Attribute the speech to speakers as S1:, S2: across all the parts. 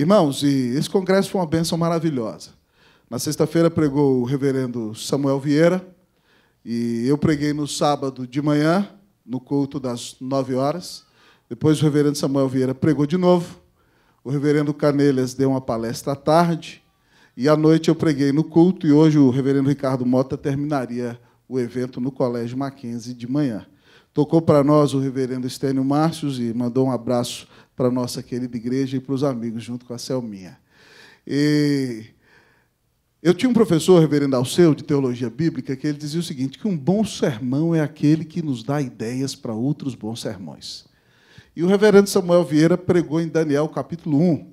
S1: Irmãos, e esse congresso foi uma bênção maravilhosa. Na sexta-feira pregou o reverendo Samuel Vieira, e eu preguei no sábado de manhã, no culto das nove horas. Depois o reverendo Samuel Vieira pregou de novo. O reverendo Canelhas deu uma palestra à tarde. E à noite eu preguei no culto, e hoje o reverendo Ricardo Mota terminaria o evento no Colégio Mackenzie de manhã. Tocou para nós o reverendo Estênio Márcios e mandou um abraço para a nossa querida igreja e para os amigos, junto com a Selminha. E eu tinha um professor, reverendo Alceu, de teologia bíblica, que ele dizia o seguinte: que um bom sermão é aquele que nos dá ideias para outros bons sermões. E o reverendo Samuel Vieira pregou em Daniel capítulo 1.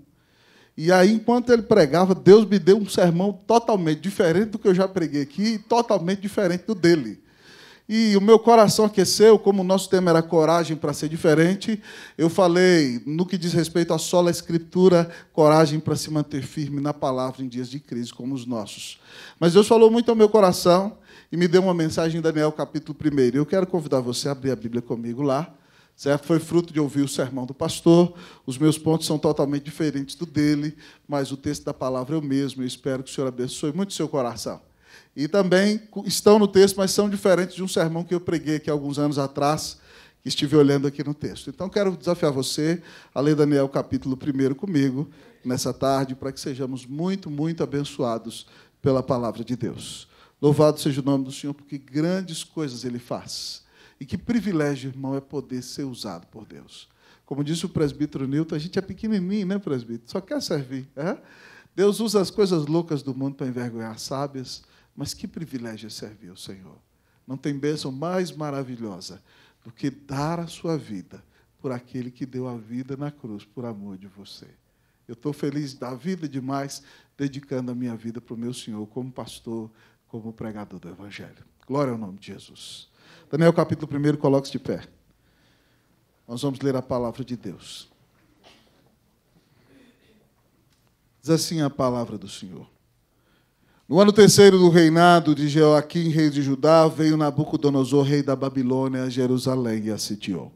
S1: E aí, enquanto ele pregava, Deus me deu um sermão totalmente diferente do que eu já preguei aqui e totalmente diferente do dele. E o meu coração aqueceu, como o nosso tema era coragem para ser diferente, eu falei, no que diz respeito à sola escritura, coragem para se manter firme na palavra em dias de crise como os nossos. Mas Deus falou muito ao meu coração e me deu uma mensagem em Daniel capítulo 1. Eu quero convidar você a abrir a Bíblia comigo lá. Certo? Foi fruto de ouvir o sermão do pastor. Os meus pontos são totalmente diferentes do dele, mas o texto da palavra é o mesmo. Eu espero que o Senhor abençoe muito o seu coração. E também estão no texto, mas são diferentes de um sermão que eu preguei aqui alguns anos atrás, que estive olhando aqui no texto. Então, quero desafiar você a ler Daniel capítulo 1 comigo nessa tarde, para que sejamos muito, muito abençoados pela palavra de Deus. Louvado seja o nome do Senhor, porque grandes coisas ele faz. E que privilégio, irmão, é poder ser usado por Deus. Como disse o presbítero Newton, a gente é pequenininho, né, presbítero? Só quer servir. É? Deus usa as coisas loucas do mundo para envergonhar sábias mas que privilégio é servir o Senhor. Não tem bênção mais maravilhosa do que dar a sua vida por aquele que deu a vida na cruz por amor de você. Eu estou feliz da vida demais, dedicando a minha vida para o meu Senhor, como pastor, como pregador do Evangelho. Glória ao nome de Jesus. Daniel capítulo 1, coloque-se de pé. Nós vamos ler a palavra de Deus. Diz assim a palavra do Senhor. No ano terceiro do reinado de Joaquim, rei de Judá, veio Nabucodonosor, rei da Babilônia, a Jerusalém e a sitiou.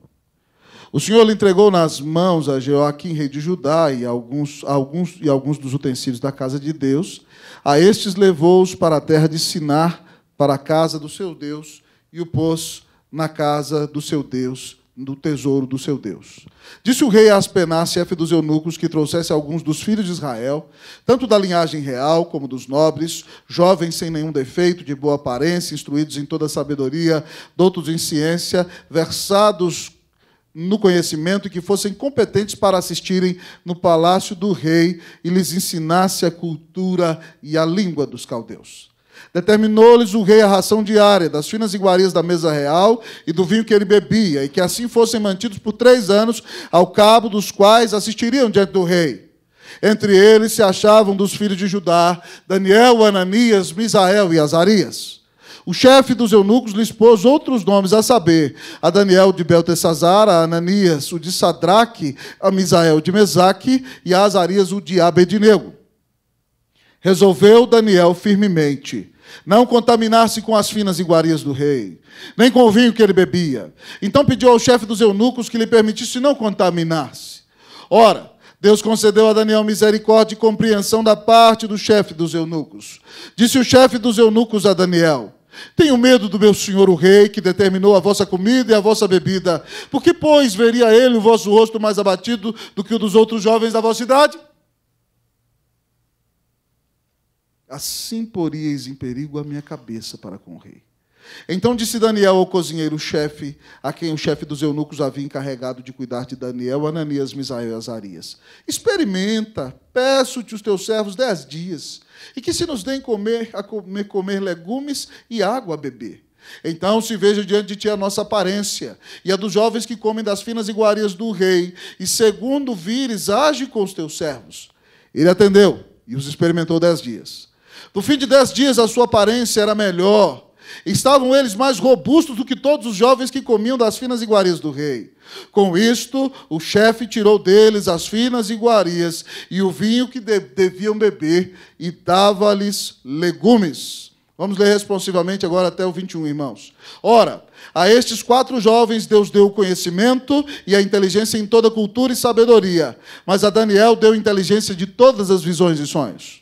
S1: O Senhor lhe entregou nas mãos a Joaquim, rei de Judá, e alguns, alguns, e alguns dos utensílios da casa de Deus. A estes levou-os para a terra de Sinar, para a casa do seu Deus, e o pôs na casa do seu Deus, do tesouro do seu Deus. Disse o rei a Aspenaz, chefe dos eunucos, que trouxesse alguns dos filhos de Israel, tanto da linhagem real como dos nobres, jovens sem nenhum defeito, de boa aparência, instruídos em toda sabedoria, doutos em ciência, versados no conhecimento e que fossem competentes para assistirem no palácio do rei e lhes ensinasse a cultura e a língua dos caldeus. Determinou-lhes o rei a ração diária, das finas iguarias da mesa real e do vinho que ele bebia, e que assim fossem mantidos por três anos, ao cabo dos quais assistiriam diante do rei. Entre eles se achavam dos filhos de Judá, Daniel, Ananias, Misael e Azarias. O chefe dos eunucos lhes pôs outros nomes, a saber, a Daniel de Beltesazar, a Ananias, o de Sadraque, a Misael de Mesaque e a Azarias, o de Abednego. Resolveu Daniel firmemente não contaminar-se com as finas iguarias do rei, nem com o vinho que ele bebia. Então pediu ao chefe dos eunucos que lhe permitisse não contaminar-se. Ora, Deus concedeu a Daniel misericórdia e compreensão da parte do chefe dos eunucos. Disse o chefe dos eunucos a Daniel: tenho medo do meu senhor o rei, que determinou a vossa comida e a vossa bebida. Por que, pois, veria ele o vosso rosto mais abatido do que o dos outros jovens da vossa idade? assim poríeis em perigo a minha cabeça para com o rei. Então disse Daniel ao cozinheiro-chefe, a quem o chefe dos eunucos havia encarregado de cuidar de Daniel, Ananias, Misael e Azarias: Experimenta, peço-te os teus servos dez dias, e que se nos deem comer, a comer, comer legumes e água a beber. Então se veja diante de ti a nossa aparência e a dos jovens que comem das finas iguarias do rei, e segundo vires, age com os teus servos. Ele atendeu e os experimentou dez dias. No fim de dez dias, a sua aparência era melhor. Estavam eles mais robustos do que todos os jovens que comiam das finas iguarias do rei. Com isto, o chefe tirou deles as finas iguarias e o vinho que de deviam beber e dava-lhes legumes. Vamos ler responsivamente agora até o 21, irmãos. Ora, a estes quatro jovens Deus deu o conhecimento e a inteligência em toda cultura e sabedoria, mas a Daniel deu inteligência de todas as visões e sonhos.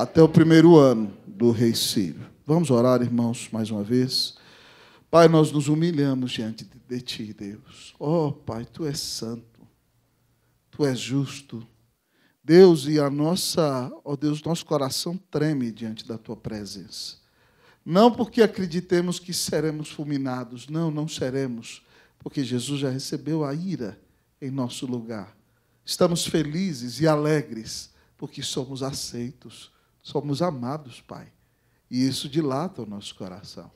S1: até o primeiro ano do rei Vamos orar, irmãos, mais uma vez. Pai, nós nos humilhamos diante de, Ti, Deus. Oh, Pai, Tu és santo, Tu és justo. Deus, e a nossa, ó oh Deus, nosso coração treme diante da Tua presença. Não porque acreditemos que seremos fulminados, não, não seremos, porque Jesus já recebeu a ira em nosso lugar. Estamos felizes e alegres porque somos aceitos somos amados, Pai. E isso dilata o nosso coração.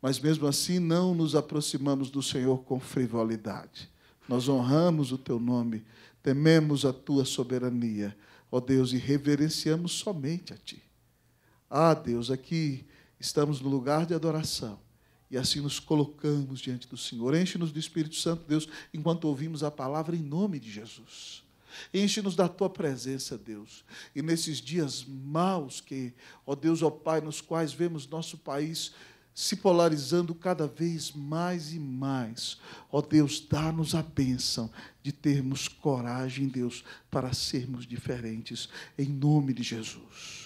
S1: Mas mesmo assim, não nos aproximamos do Senhor com frivolidade. Nós honramos o Teu nome, tememos a Tua soberania, ó Deus, e reverenciamos somente a Ti. Ah, Deus, aqui estamos no lugar de adoração. E assim nos colocamos diante do Senhor. Enche-nos do Espírito Santo, Deus, enquanto ouvimos a palavra em nome de Jesus. Enche-nos da tua presença, Deus. E nesses dias maus que, ó Deus, ó Pai, nos quais vemos nosso país se polarizando cada vez mais e mais. Ó Deus, dá-nos a bênção de termos coragem, Deus, para sermos diferentes. Em nome de Jesus.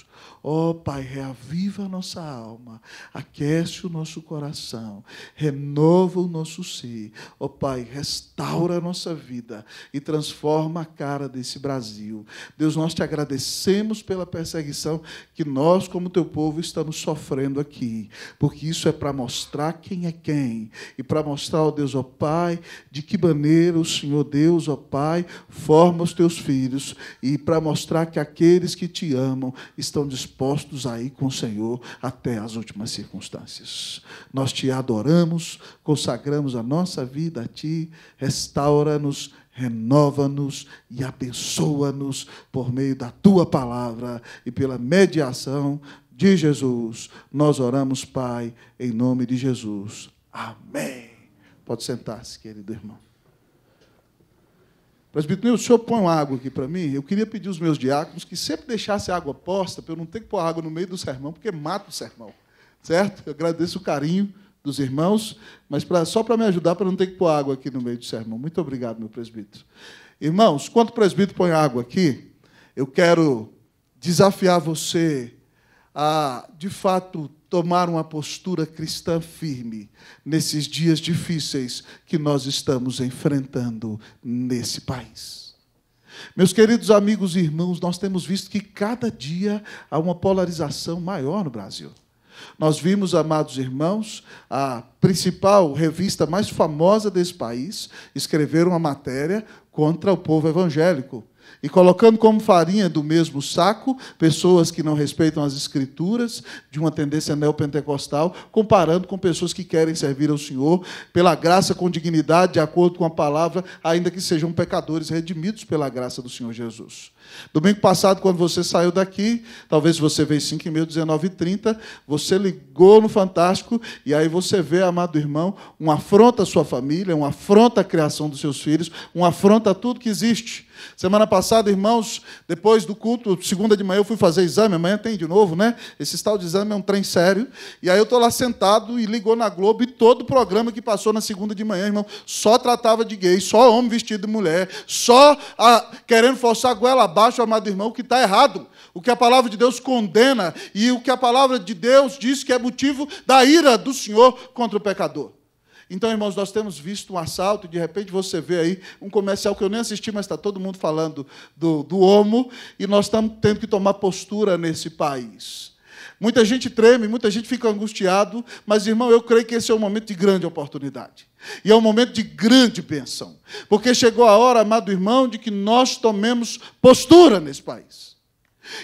S1: Ó oh, Pai, reaviva a nossa alma, aquece o nosso coração, renova o nosso ser. Ó oh, Pai, restaura a nossa vida e transforma a cara desse Brasil. Deus, nós te agradecemos pela perseguição que nós, como teu povo, estamos sofrendo aqui, porque isso é para mostrar quem é quem e para mostrar, ó oh Deus, ó Pai, de que maneira o Senhor Deus, ó Pai, forma os teus filhos e para mostrar que aqueles que te amam estão dispostos dispostos a ir com o Senhor até as últimas circunstâncias. Nós te adoramos, consagramos a nossa vida a ti, restaura-nos, renova-nos e abençoa-nos por meio da tua palavra e pela mediação de Jesus. Nós oramos, Pai, em nome de Jesus. Amém. Pode sentar-se, querido irmão. Presbítero, o senhor põe água aqui para mim? Eu queria pedir aos meus diáconos que sempre deixassem água posta, para eu não ter que pôr água no meio do sermão, porque mata o sermão. Certo? Eu agradeço o carinho dos irmãos, mas pra, só para me ajudar, para não ter que pôr água aqui no meio do sermão. Muito obrigado, meu presbítero. Irmãos, quando o presbítero põe água aqui, eu quero desafiar você a, de fato, tomar uma postura cristã firme nesses dias difíceis que nós estamos enfrentando nesse país. Meus queridos amigos e irmãos, nós temos visto que cada dia há uma polarização maior no Brasil. Nós vimos, amados irmãos, a principal revista mais famosa desse país escrever uma matéria contra o povo evangélico e colocando como farinha do mesmo saco pessoas que não respeitam as escrituras, de uma tendência neopentecostal, comparando com pessoas que querem servir ao Senhor pela graça, com dignidade, de acordo com a palavra, ainda que sejam pecadores redimidos pela graça do Senhor Jesus. Domingo passado, quando você saiu daqui, talvez você veio 5 mil, 19 30, você ligou no Fantástico e aí você vê, amado irmão, um afronta à sua família, um afronta à criação dos seus filhos, um afronta a tudo que existe. Semana passada, irmãos, depois do culto, segunda de manhã eu fui fazer exame, amanhã tem de novo, né? Esse tal de exame é um trem sério. E aí eu estou lá sentado e ligou na Globo e todo o programa que passou na segunda de manhã, irmão, só tratava de gay, só homem vestido de mulher, só a... Ah, querendo forçar a goela abaixo acho, amado irmão, que está errado. O que a palavra de Deus condena e o que a palavra de Deus diz que é motivo da ira do Senhor contra o pecador. Então, irmãos, nós temos visto um assalto, e de repente você vê aí um comercial que eu nem assisti, mas está todo mundo falando do, do homo, e nós estamos tendo que tomar postura nesse país. Muita gente treme, muita gente fica angustiado, mas irmão, eu creio que esse é um momento de grande oportunidade. E é um momento de grande bênção. Porque chegou a hora, amado irmão, de que nós tomemos postura nesse país.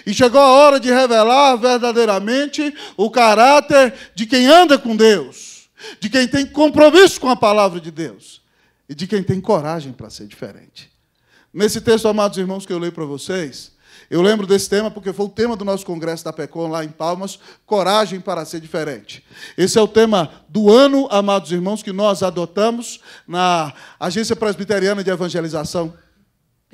S1: E chegou a hora de revelar verdadeiramente o caráter de quem anda com Deus, de quem tem compromisso com a palavra de Deus e de quem tem coragem para ser diferente. Nesse texto, amados irmãos, que eu leio para vocês, eu lembro desse tema porque foi o tema do nosso congresso da PECOM lá em Palmas, Coragem para Ser Diferente. Esse é o tema do ano, amados irmãos, que nós adotamos na Agência Presbiteriana de Evangelização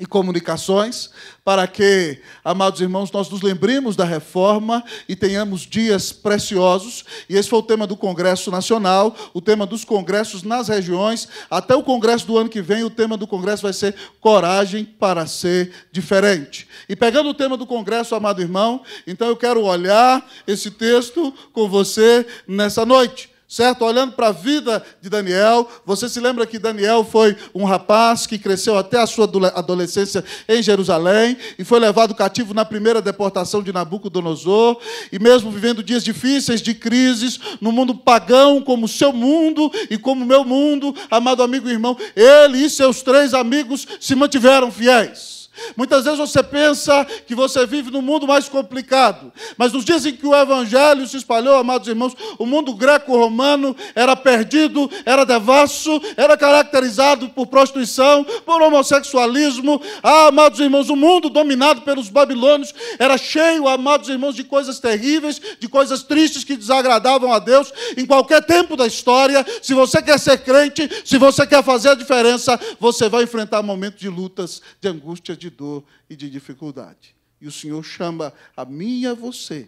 S1: e comunicações, para que, amados irmãos, nós nos lembremos da reforma e tenhamos dias preciosos. E esse foi o tema do Congresso Nacional, o tema dos congressos nas regiões. Até o congresso do ano que vem, o tema do congresso vai ser Coragem para ser diferente. E pegando o tema do congresso, amado irmão, então eu quero olhar esse texto com você nessa noite certo? Olhando para a vida de Daniel, você se lembra que Daniel foi um rapaz que cresceu até a sua adolescência em Jerusalém e foi levado cativo na primeira deportação de Nabucodonosor, e mesmo vivendo dias difíceis de crises no mundo pagão como o seu mundo e como o meu mundo, amado amigo e irmão, ele e seus três amigos se mantiveram fiéis. Muitas vezes você pensa que você vive num mundo mais complicado, mas nos dias em que o evangelho se espalhou, amados irmãos, o mundo greco-romano era perdido, era devasso, era caracterizado por prostituição, por homossexualismo. Ah, amados irmãos, o mundo dominado pelos babilônios era cheio, amados irmãos, de coisas terríveis, de coisas tristes que desagradavam a Deus. Em qualquer tempo da história, se você quer ser crente, se você quer fazer a diferença, você vai enfrentar momentos de lutas, de angústia, de de dor e de dificuldade. E o Senhor chama a mim e a você,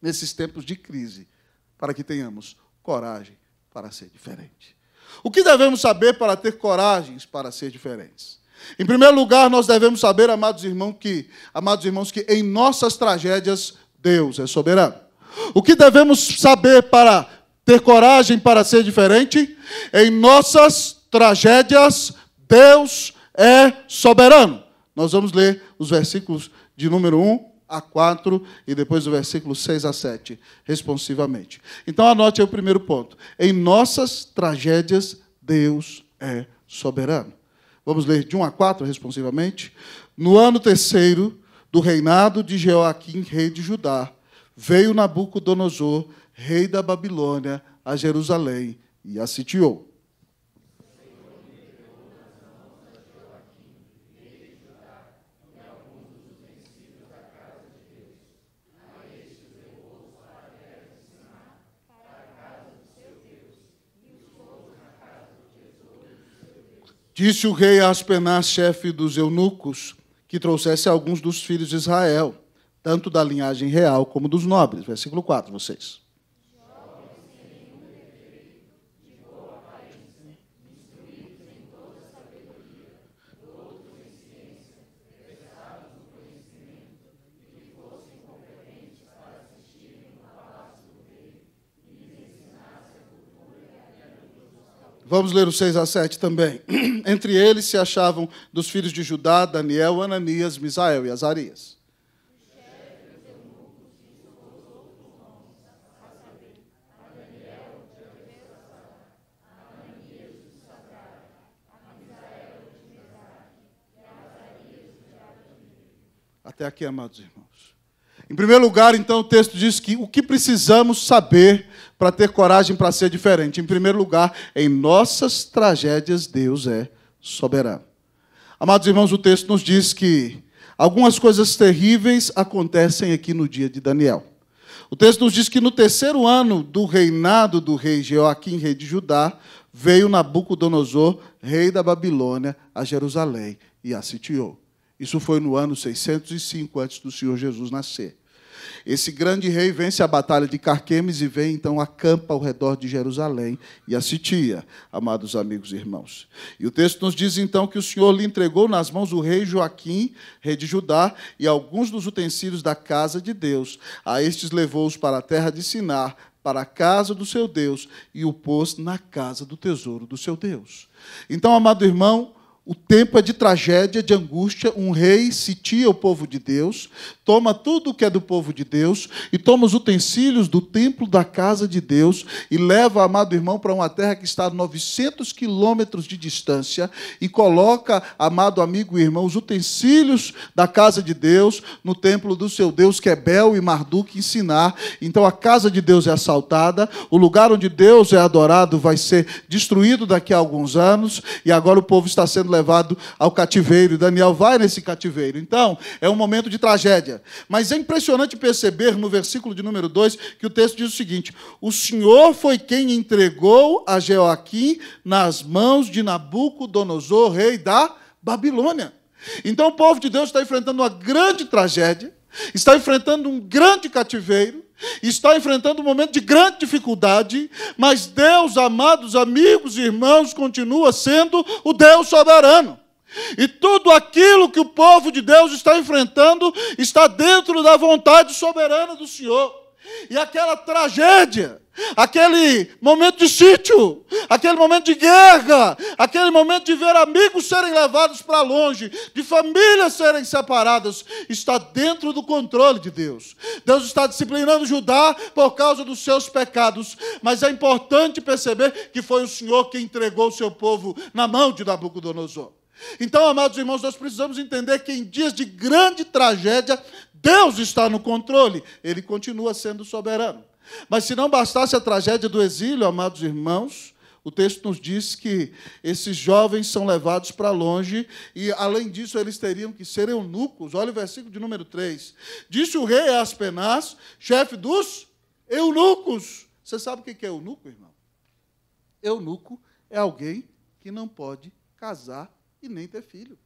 S1: nesses tempos de crise, para que tenhamos coragem para ser diferente. O que devemos saber para ter coragem para ser diferentes? Em primeiro lugar, nós devemos saber, amados irmãos, que, amados irmãos, que em nossas tragédias Deus é soberano. O que devemos saber para ter coragem para ser diferente? Em nossas tragédias Deus é soberano. Nós vamos ler os versículos de número 1 a 4 e depois o versículo 6 a 7, responsivamente. Então anote aí o primeiro ponto. Em nossas tragédias, Deus é soberano. Vamos ler de 1 a 4, responsivamente. No ano terceiro do reinado de Jeoaquim, rei de Judá, veio Nabucodonosor, rei da Babilônia, a Jerusalém e a sitiou. Disse o rei a Aspenaz, chefe dos eunucos, que trouxesse alguns dos filhos de Israel, tanto da linhagem real como dos nobres. Versículo 4, vocês. Vamos ler os 6 a 7 também. entre eles se achavam dos filhos de Judá, Daniel, Ananias, Misael e Azarias. Até aqui, amados irmãos. Em primeiro lugar, então, o texto diz que o que precisamos saber para ter coragem para ser diferente? Em primeiro lugar, em nossas tragédias, Deus é soberano. Amados irmãos, o texto nos diz que algumas coisas terríveis acontecem aqui no dia de Daniel. O texto nos diz que no terceiro ano do reinado do rei Jeoaquim, rei de Judá, veio Nabucodonosor, rei da Babilônia, a Jerusalém e a sitiou. Isso foi no ano 605 antes do Senhor Jesus nascer. Esse grande rei vence a batalha de Carquemes e vem então acampa ao redor de Jerusalém e a sitia, amados amigos e irmãos. E o texto nos diz então que o Senhor lhe entregou nas mãos o rei Joaquim, rei de Judá, e alguns dos utensílios da casa de Deus. A estes levou-os para a terra de Sinar, para a casa do seu Deus, e o pôs na casa do tesouro do seu Deus. Então, amado irmão, o tempo é de tragédia, de angústia. Um rei sitia o povo de Deus, toma tudo o que é do povo de Deus e toma os utensílios do templo da casa de Deus e leva, amado irmão, para uma terra que está a 900 quilômetros de distância e coloca, amado amigo e irmão, os utensílios da casa de Deus no templo do seu Deus, que é Bel e Marduk ensinar. Então a casa de Deus é assaltada, o lugar onde Deus é adorado vai ser destruído daqui a alguns anos e agora o povo está sendo levado ao cativeiro. Daniel vai nesse cativeiro. Então, é um momento de tragédia. Mas é impressionante perceber no versículo de número 2 que o texto diz o seguinte: O Senhor foi quem entregou a Joaquim nas mãos de Nabucodonosor, rei da Babilônia. Então, o povo de Deus está enfrentando uma grande tragédia, está enfrentando um grande cativeiro está enfrentando um momento de grande dificuldade, mas Deus, amados amigos e irmãos, continua sendo o Deus soberano. E tudo aquilo que o povo de Deus está enfrentando está dentro da vontade soberana do Senhor. E aquela tragédia, aquele momento de sítio, aquele momento de guerra, aquele momento de ver amigos serem levados para longe, de famílias serem separadas, está dentro do controle de Deus. Deus está disciplinando Judá por causa dos seus pecados, mas é importante perceber que foi o Senhor que entregou o seu povo na mão de Nabucodonosor. Então, amados irmãos, nós precisamos entender que em dias de grande tragédia, Deus está no controle, ele continua sendo soberano. Mas se não bastasse a tragédia do exílio, amados irmãos, o texto nos diz que esses jovens são levados para longe e, além disso, eles teriam que ser eunucos. Olha o versículo de número 3. Disse o rei Aspenaz, chefe dos eunucos. Você sabe o que é eunuco, irmão? Eunuco é alguém que não pode casar e nem ter filho.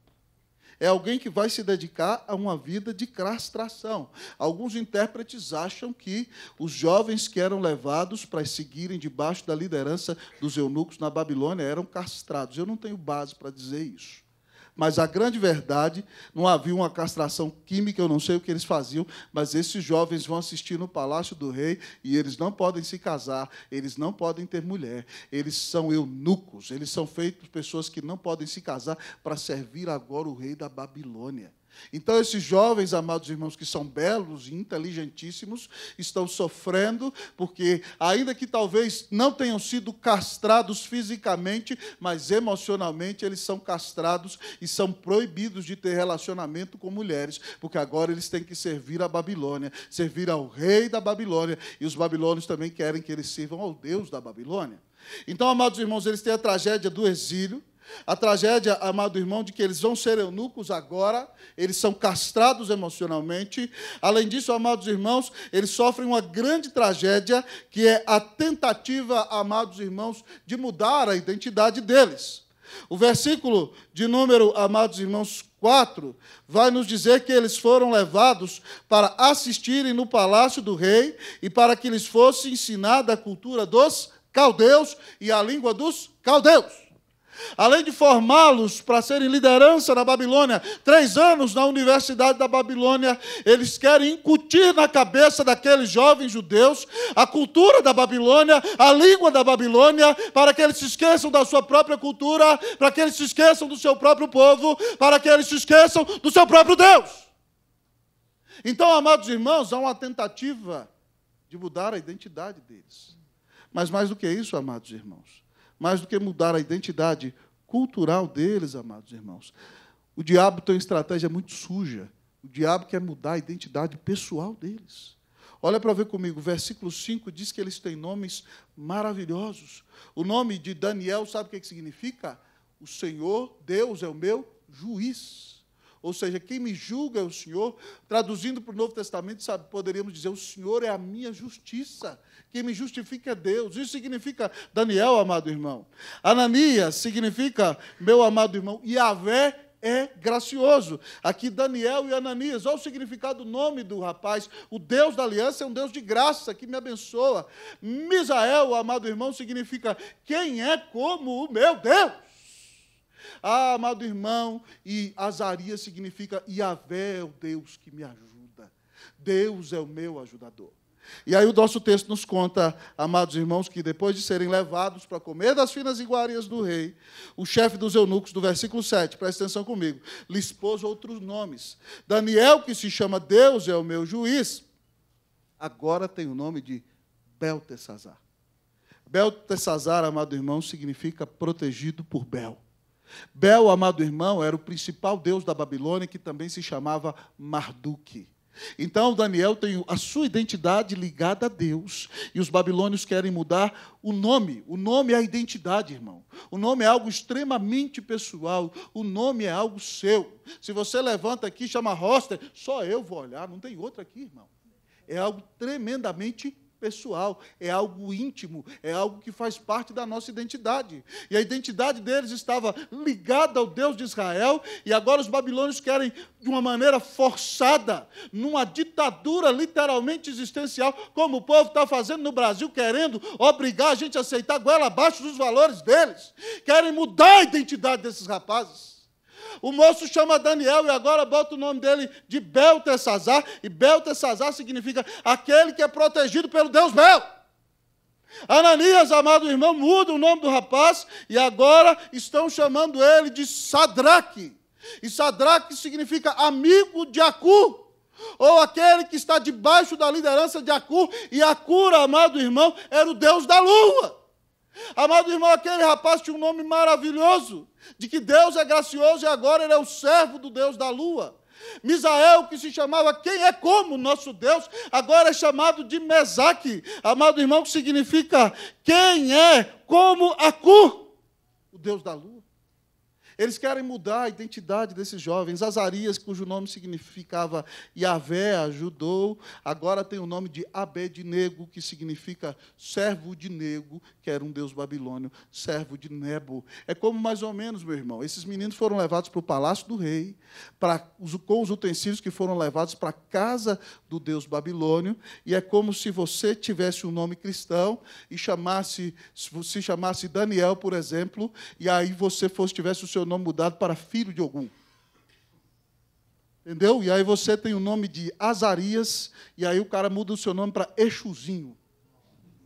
S1: É alguém que vai se dedicar a uma vida de castração. Alguns intérpretes acham que os jovens que eram levados para seguirem debaixo da liderança dos eunucos na Babilônia eram castrados. Eu não tenho base para dizer isso. Mas a grande verdade, não havia uma castração química, eu não sei o que eles faziam, mas esses jovens vão assistir no Palácio do Rei e eles não podem se casar, eles não podem ter mulher, eles são eunucos, eles são feitos pessoas que não podem se casar para servir agora o rei da Babilônia. Então, esses jovens, amados irmãos, que são belos e inteligentíssimos, estão sofrendo, porque, ainda que talvez não tenham sido castrados fisicamente, mas emocionalmente eles são castrados e são proibidos de ter relacionamento com mulheres, porque agora eles têm que servir à Babilônia, servir ao rei da Babilônia, e os babilônios também querem que eles sirvam ao Deus da Babilônia. Então, amados irmãos, eles têm a tragédia do exílio, a tragédia, amado irmão, de que eles vão ser eunucos agora, eles são castrados emocionalmente. Além disso, amados irmãos, eles sofrem uma grande tragédia, que é a tentativa, amados irmãos, de mudar a identidade deles. O versículo de número, amados irmãos, 4, vai nos dizer que eles foram levados para assistirem no palácio do rei e para que lhes fosse ensinada a cultura dos caldeus e a língua dos caldeus. Além de formá-los para serem liderança na Babilônia, três anos na Universidade da Babilônia, eles querem incutir na cabeça daqueles jovens judeus a cultura da Babilônia, a língua da Babilônia, para que eles se esqueçam da sua própria cultura, para que eles se esqueçam do seu próprio povo, para que eles se esqueçam do seu próprio Deus. Então, amados irmãos, há uma tentativa de mudar a identidade deles. Mas mais do que isso, amados irmãos, mais do que mudar a identidade cultural deles, amados irmãos. O diabo tem uma estratégia muito suja. O diabo quer mudar a identidade pessoal deles. Olha para ver comigo, versículo 5 diz que eles têm nomes maravilhosos. O nome de Daniel, sabe o que significa? O Senhor, Deus, é o meu juiz. Ou seja, quem me julga é o Senhor. Traduzindo para o Novo Testamento, sabe, poderíamos dizer: o Senhor é a minha justiça. Quem me justifica é Deus. Isso significa Daniel, amado irmão. Ananias significa meu amado irmão. Yahvé é gracioso. Aqui Daniel e Ananias, olha o significado do nome do rapaz. O Deus da aliança é um Deus de graça que me abençoa. Misael, amado irmão, significa quem é como o meu Deus. Ah, amado irmão, e azaria significa Yahvé é o Deus que me ajuda. Deus é o meu ajudador. E aí o nosso texto nos conta, amados irmãos, que depois de serem levados para comer das finas iguarias do rei, o chefe dos eunucos, do versículo 7, presta atenção comigo, lhes pôs outros nomes. Daniel, que se chama Deus é o meu juiz, agora tem o nome de Beltesazar. Beltesazar, amado irmão, significa protegido por Bel. Bel, amado irmão, era o principal deus da Babilônia, que também se chamava Marduk. Então, Daniel tem a sua identidade ligada a Deus, e os babilônios querem mudar o nome. O nome é a identidade, irmão. O nome é algo extremamente pessoal, o nome é algo seu. Se você levanta aqui e chama Roster, só eu vou olhar, não tem outro aqui, irmão. É algo tremendamente pessoal, é algo íntimo, é algo que faz parte da nossa identidade. E a identidade deles estava ligada ao Deus de Israel, e agora os babilônios querem, de uma maneira forçada, numa ditadura literalmente existencial, como o povo está fazendo no Brasil, querendo obrigar a gente a aceitar goela abaixo dos valores deles. Querem mudar a identidade desses rapazes. O moço chama Daniel e agora bota o nome dele de Beltesazar, e Beltesazar significa aquele que é protegido pelo Deus Bel. Ananias, amado irmão, muda o nome do rapaz e agora estão chamando ele de Sadraque. E Sadraque significa amigo de Acu, ou aquele que está debaixo da liderança de Acu, e Acura, amado irmão, era o deus da lua. Amado irmão, aquele rapaz tinha um nome maravilhoso, de que Deus é gracioso e agora ele é o servo do Deus da lua. Misael, que se chamava Quem é como nosso Deus, agora é chamado de Mesaque, amado irmão, que significa Quem é como Acu, o Deus da lua. Eles querem mudar a identidade desses jovens. Azarias, cujo nome significava Yahvé, ajudou, agora tem o nome de Abednego, que significa servo de Nego, que era um deus babilônio, servo de Nebo. É como mais ou menos, meu irmão, esses meninos foram levados para o palácio do rei, para, com os utensílios que foram levados para a casa do deus babilônio, e é como se você tivesse um nome cristão e chamasse, se chamasse Daniel, por exemplo, e aí você fosse, tivesse o seu nome mudado para filho de algum, Entendeu? E aí você tem o nome de Azarias, e aí o cara muda o seu nome para Exuzinho.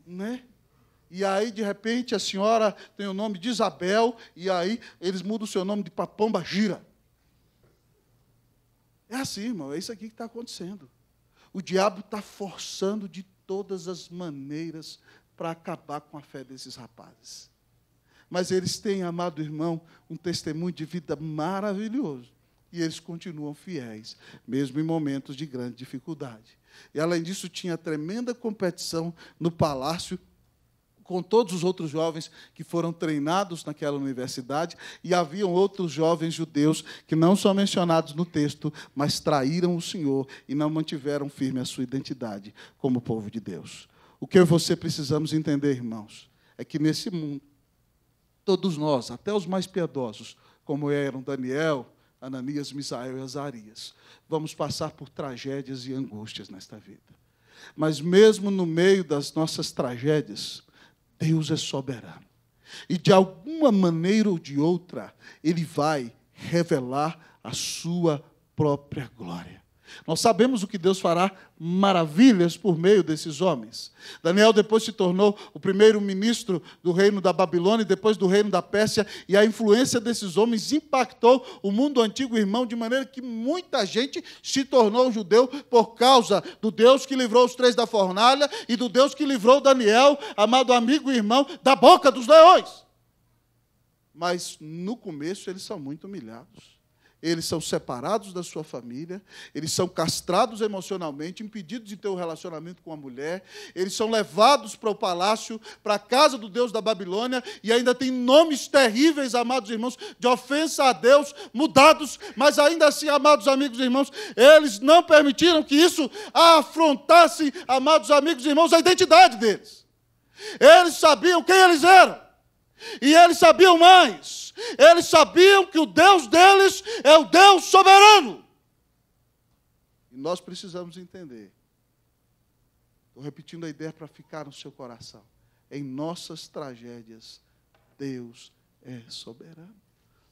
S1: Né? E aí, de repente, a senhora tem o nome de Isabel, e aí eles mudam o seu nome de Papomba Gira. É assim, irmão, é isso aqui que está acontecendo. O diabo está forçando de todas as maneiras para acabar com a fé desses rapazes mas eles têm, amado irmão, um testemunho de vida maravilhoso. E eles continuam fiéis, mesmo em momentos de grande dificuldade. E, além disso, tinha tremenda competição no palácio com todos os outros jovens que foram treinados naquela universidade, e haviam outros jovens judeus que não são mencionados no texto, mas traíram o Senhor e não mantiveram firme a sua identidade como povo de Deus. O que eu e você precisamos entender, irmãos, é que nesse mundo todos nós, até os mais piedosos, como eram Daniel, Ananias, Misael e Azarias, vamos passar por tragédias e angústias nesta vida. Mas mesmo no meio das nossas tragédias, Deus é soberano. E de alguma maneira ou de outra, Ele vai revelar a sua própria glória. Nós sabemos o que Deus fará maravilhas por meio desses homens. Daniel depois se tornou o primeiro ministro do reino da Babilônia, e depois do reino da Pérsia, e a influência desses homens impactou o mundo antigo, irmão, de maneira que muita gente se tornou judeu por causa do Deus que livrou os três da fornalha e do Deus que livrou Daniel, amado amigo e irmão, da boca dos leões. Mas no começo eles são muito humilhados eles são separados da sua família, eles são castrados emocionalmente, impedidos de ter um relacionamento com a mulher, eles são levados para o palácio, para a casa do Deus da Babilônia, e ainda tem nomes terríveis, amados irmãos, de ofensa a Deus, mudados, mas ainda assim, amados amigos e irmãos, eles não permitiram que isso afrontasse, amados amigos e irmãos, a identidade deles. Eles sabiam quem eles eram. E eles sabiam mais. Eles sabiam que o Deus deles é o Deus soberano. E nós precisamos entender. Estou repetindo a ideia para ficar no seu coração. Em nossas tragédias, Deus é soberano.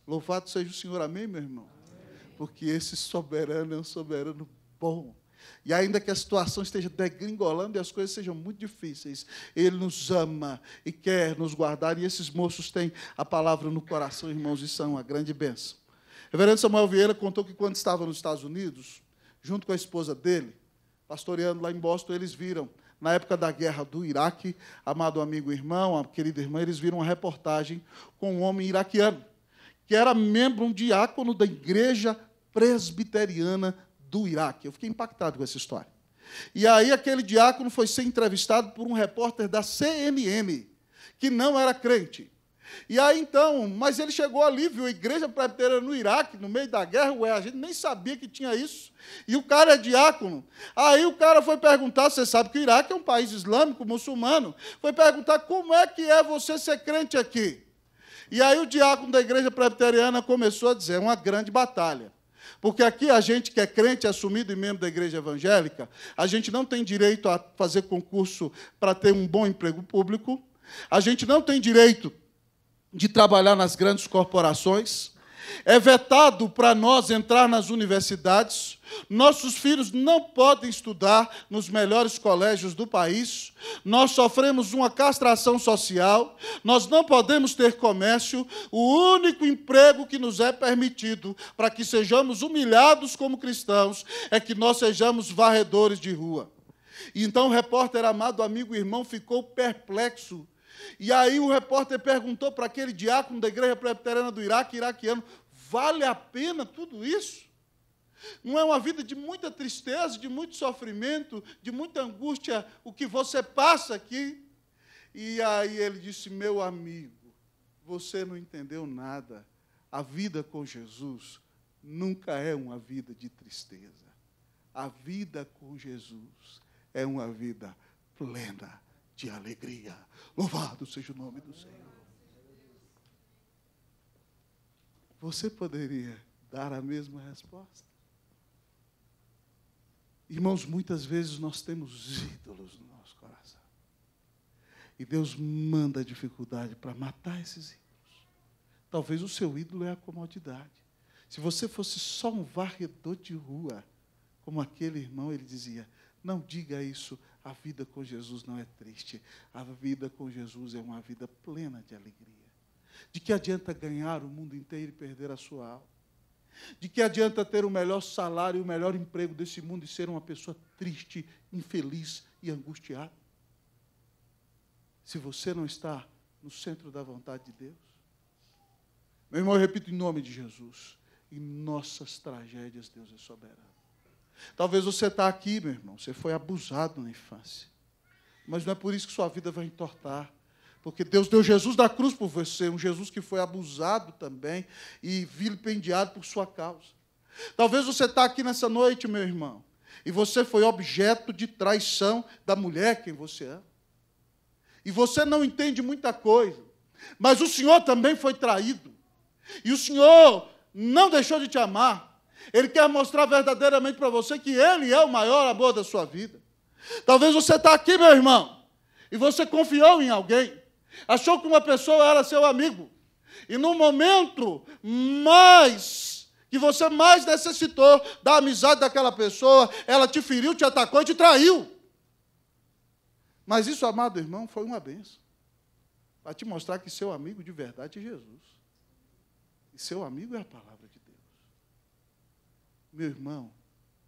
S1: Louvado seja o Senhor, amém, meu irmão? Amém. Porque esse soberano é um soberano bom. E ainda que a situação esteja degringolando e as coisas sejam muito difíceis, Ele nos ama e quer nos guardar. E esses moços têm a palavra no coração, irmãos, e são uma grande bênção. reverendo Samuel Vieira contou que quando estava nos Estados Unidos, junto com a esposa dele, pastoreando lá em Boston, eles viram, na época da guerra do Iraque, amado amigo irmão, a querida irmã, eles viram uma reportagem com um homem iraquiano, que era membro, um diácono da igreja presbiteriana do Iraque. Eu fiquei impactado com essa história. E aí aquele diácono foi ser entrevistado por um repórter da CNN, que não era crente. E aí então, mas ele chegou ali, viu a igreja presbiteriana no Iraque, no meio da guerra, ué, a gente nem sabia que tinha isso. E o cara é diácono. Aí o cara foi perguntar, você sabe que o Iraque é um país islâmico, muçulmano, foi perguntar como é que é você ser crente aqui. E aí o diácono da igreja presbiteriana começou a dizer, é uma grande batalha. Porque aqui a gente que é crente assumido e membro da igreja evangélica, a gente não tem direito a fazer concurso para ter um bom emprego público, a gente não tem direito de trabalhar nas grandes corporações, é vetado para nós entrar nas universidades. Nossos filhos não podem estudar nos melhores colégios do país. Nós sofremos uma castração social. Nós não podemos ter comércio. O único emprego que nos é permitido para que sejamos humilhados como cristãos é que nós sejamos varredores de rua. E então o repórter amado amigo irmão ficou perplexo. E aí o repórter perguntou para aquele diácono da igreja presbiteriana do Iraque, iraquiano, Vale a pena tudo isso? Não é uma vida de muita tristeza, de muito sofrimento, de muita angústia, o que você passa aqui? E aí ele disse: Meu amigo, você não entendeu nada. A vida com Jesus nunca é uma vida de tristeza. A vida com Jesus é uma vida plena de alegria. Louvado seja o nome do Senhor. Você poderia dar a mesma resposta? Irmãos, muitas vezes nós temos ídolos no nosso coração. E Deus manda dificuldade para matar esses ídolos. Talvez o seu ídolo é a comodidade. Se você fosse só um varredor de rua, como aquele irmão, ele dizia: não diga isso, a vida com Jesus não é triste. A vida com Jesus é uma vida plena de alegria. De que adianta ganhar o mundo inteiro e perder a sua alma? De que adianta ter o melhor salário e o melhor emprego desse mundo e ser uma pessoa triste, infeliz e angustiada? Se você não está no centro da vontade de Deus. Meu irmão, eu repito em nome de Jesus. Em nossas tragédias, Deus é soberano. Talvez você está aqui, meu irmão, você foi abusado na infância. Mas não é por isso que sua vida vai entortar. Porque Deus deu Jesus da cruz por você, um Jesus que foi abusado também e vilipendiado por sua causa. Talvez você está aqui nessa noite, meu irmão, e você foi objeto de traição da mulher quem você ama. É. E você não entende muita coisa, mas o Senhor também foi traído. E o Senhor não deixou de te amar. Ele quer mostrar verdadeiramente para você que Ele é o maior amor da sua vida. Talvez você está aqui, meu irmão, e você confiou em alguém. Achou que uma pessoa era seu amigo. E no momento mais que você mais necessitou da amizade daquela pessoa, ela te feriu, te atacou e te traiu. Mas isso, amado irmão, foi uma benção. Para te mostrar que seu amigo de verdade é Jesus. E seu amigo é a palavra de Deus. Meu irmão,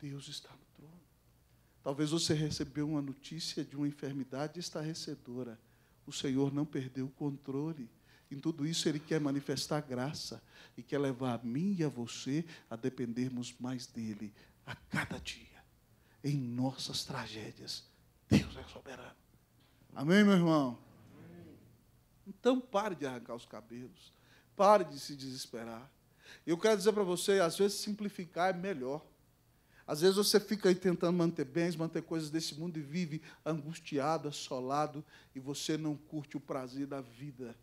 S1: Deus está no trono. Talvez você recebeu uma notícia de uma enfermidade estarrecedora o Senhor não perdeu o controle. Em tudo isso, Ele quer manifestar graça e quer levar a mim e a você a dependermos mais dEle a cada dia, em nossas tragédias. Deus é soberano. Amém, meu irmão? Então, pare de arrancar os cabelos, pare de se desesperar. Eu quero dizer para você, às vezes simplificar é melhor. Às vezes você fica aí tentando manter bens, manter coisas desse mundo e vive angustiado, assolado, e você não curte o prazer da vida,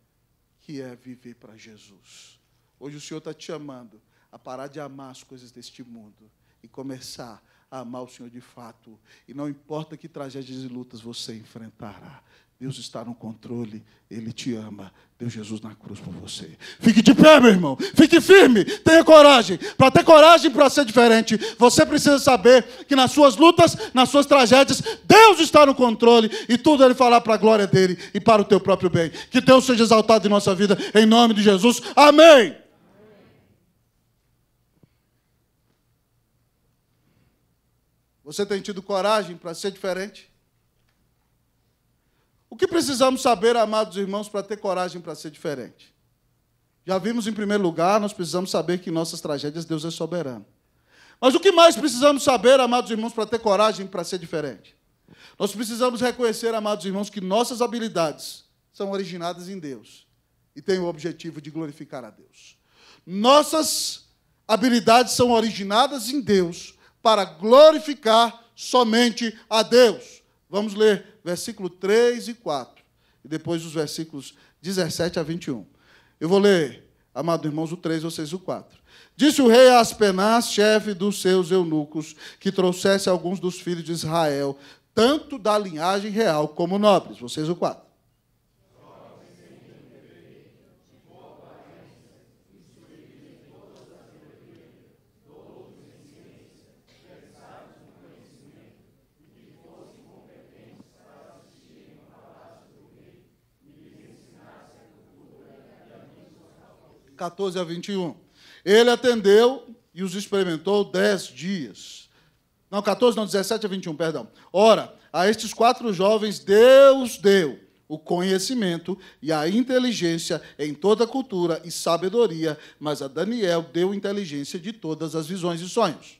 S1: que é viver para Jesus. Hoje o Senhor está te chamando a parar de amar as coisas deste mundo e começar a amar o Senhor de fato. E não importa que tragédias e lutas você enfrentará, Deus está no controle, Ele te ama. Deus Jesus na cruz por você. Fique de pé, meu irmão. Fique firme. Tenha coragem. Para ter coragem para ser diferente, você precisa saber que nas suas lutas, nas suas tragédias, Deus está no controle e tudo Ele falar para a glória dele e para o teu próprio bem. Que Deus seja exaltado em nossa vida, em nome de Jesus. Amém. Você tem tido coragem para ser diferente? O que precisamos saber, amados irmãos, para ter coragem para ser diferente? Já vimos em primeiro lugar, nós precisamos saber que em nossas tragédias Deus é soberano. Mas o que mais precisamos saber, amados irmãos, para ter coragem para ser diferente? Nós precisamos reconhecer, amados irmãos, que nossas habilidades são originadas em Deus e têm o objetivo de glorificar a Deus. Nossas habilidades são originadas em Deus para glorificar somente a Deus. Vamos ler versículo 3 e 4, e depois os versículos 17 a 21. Eu vou ler, amados irmãos, o 3, vocês o 4. Disse o rei Aspenaz, chefe dos seus eunucos, que trouxesse alguns dos filhos de Israel, tanto da linhagem real como nobres. Vocês o 4. 14 a 21. Ele atendeu e os experimentou dez dias. Não, 14, não, 17 a 21, perdão. Ora, a estes quatro jovens Deus deu o conhecimento e a inteligência em toda cultura e sabedoria, mas a Daniel deu inteligência de todas as visões e sonhos.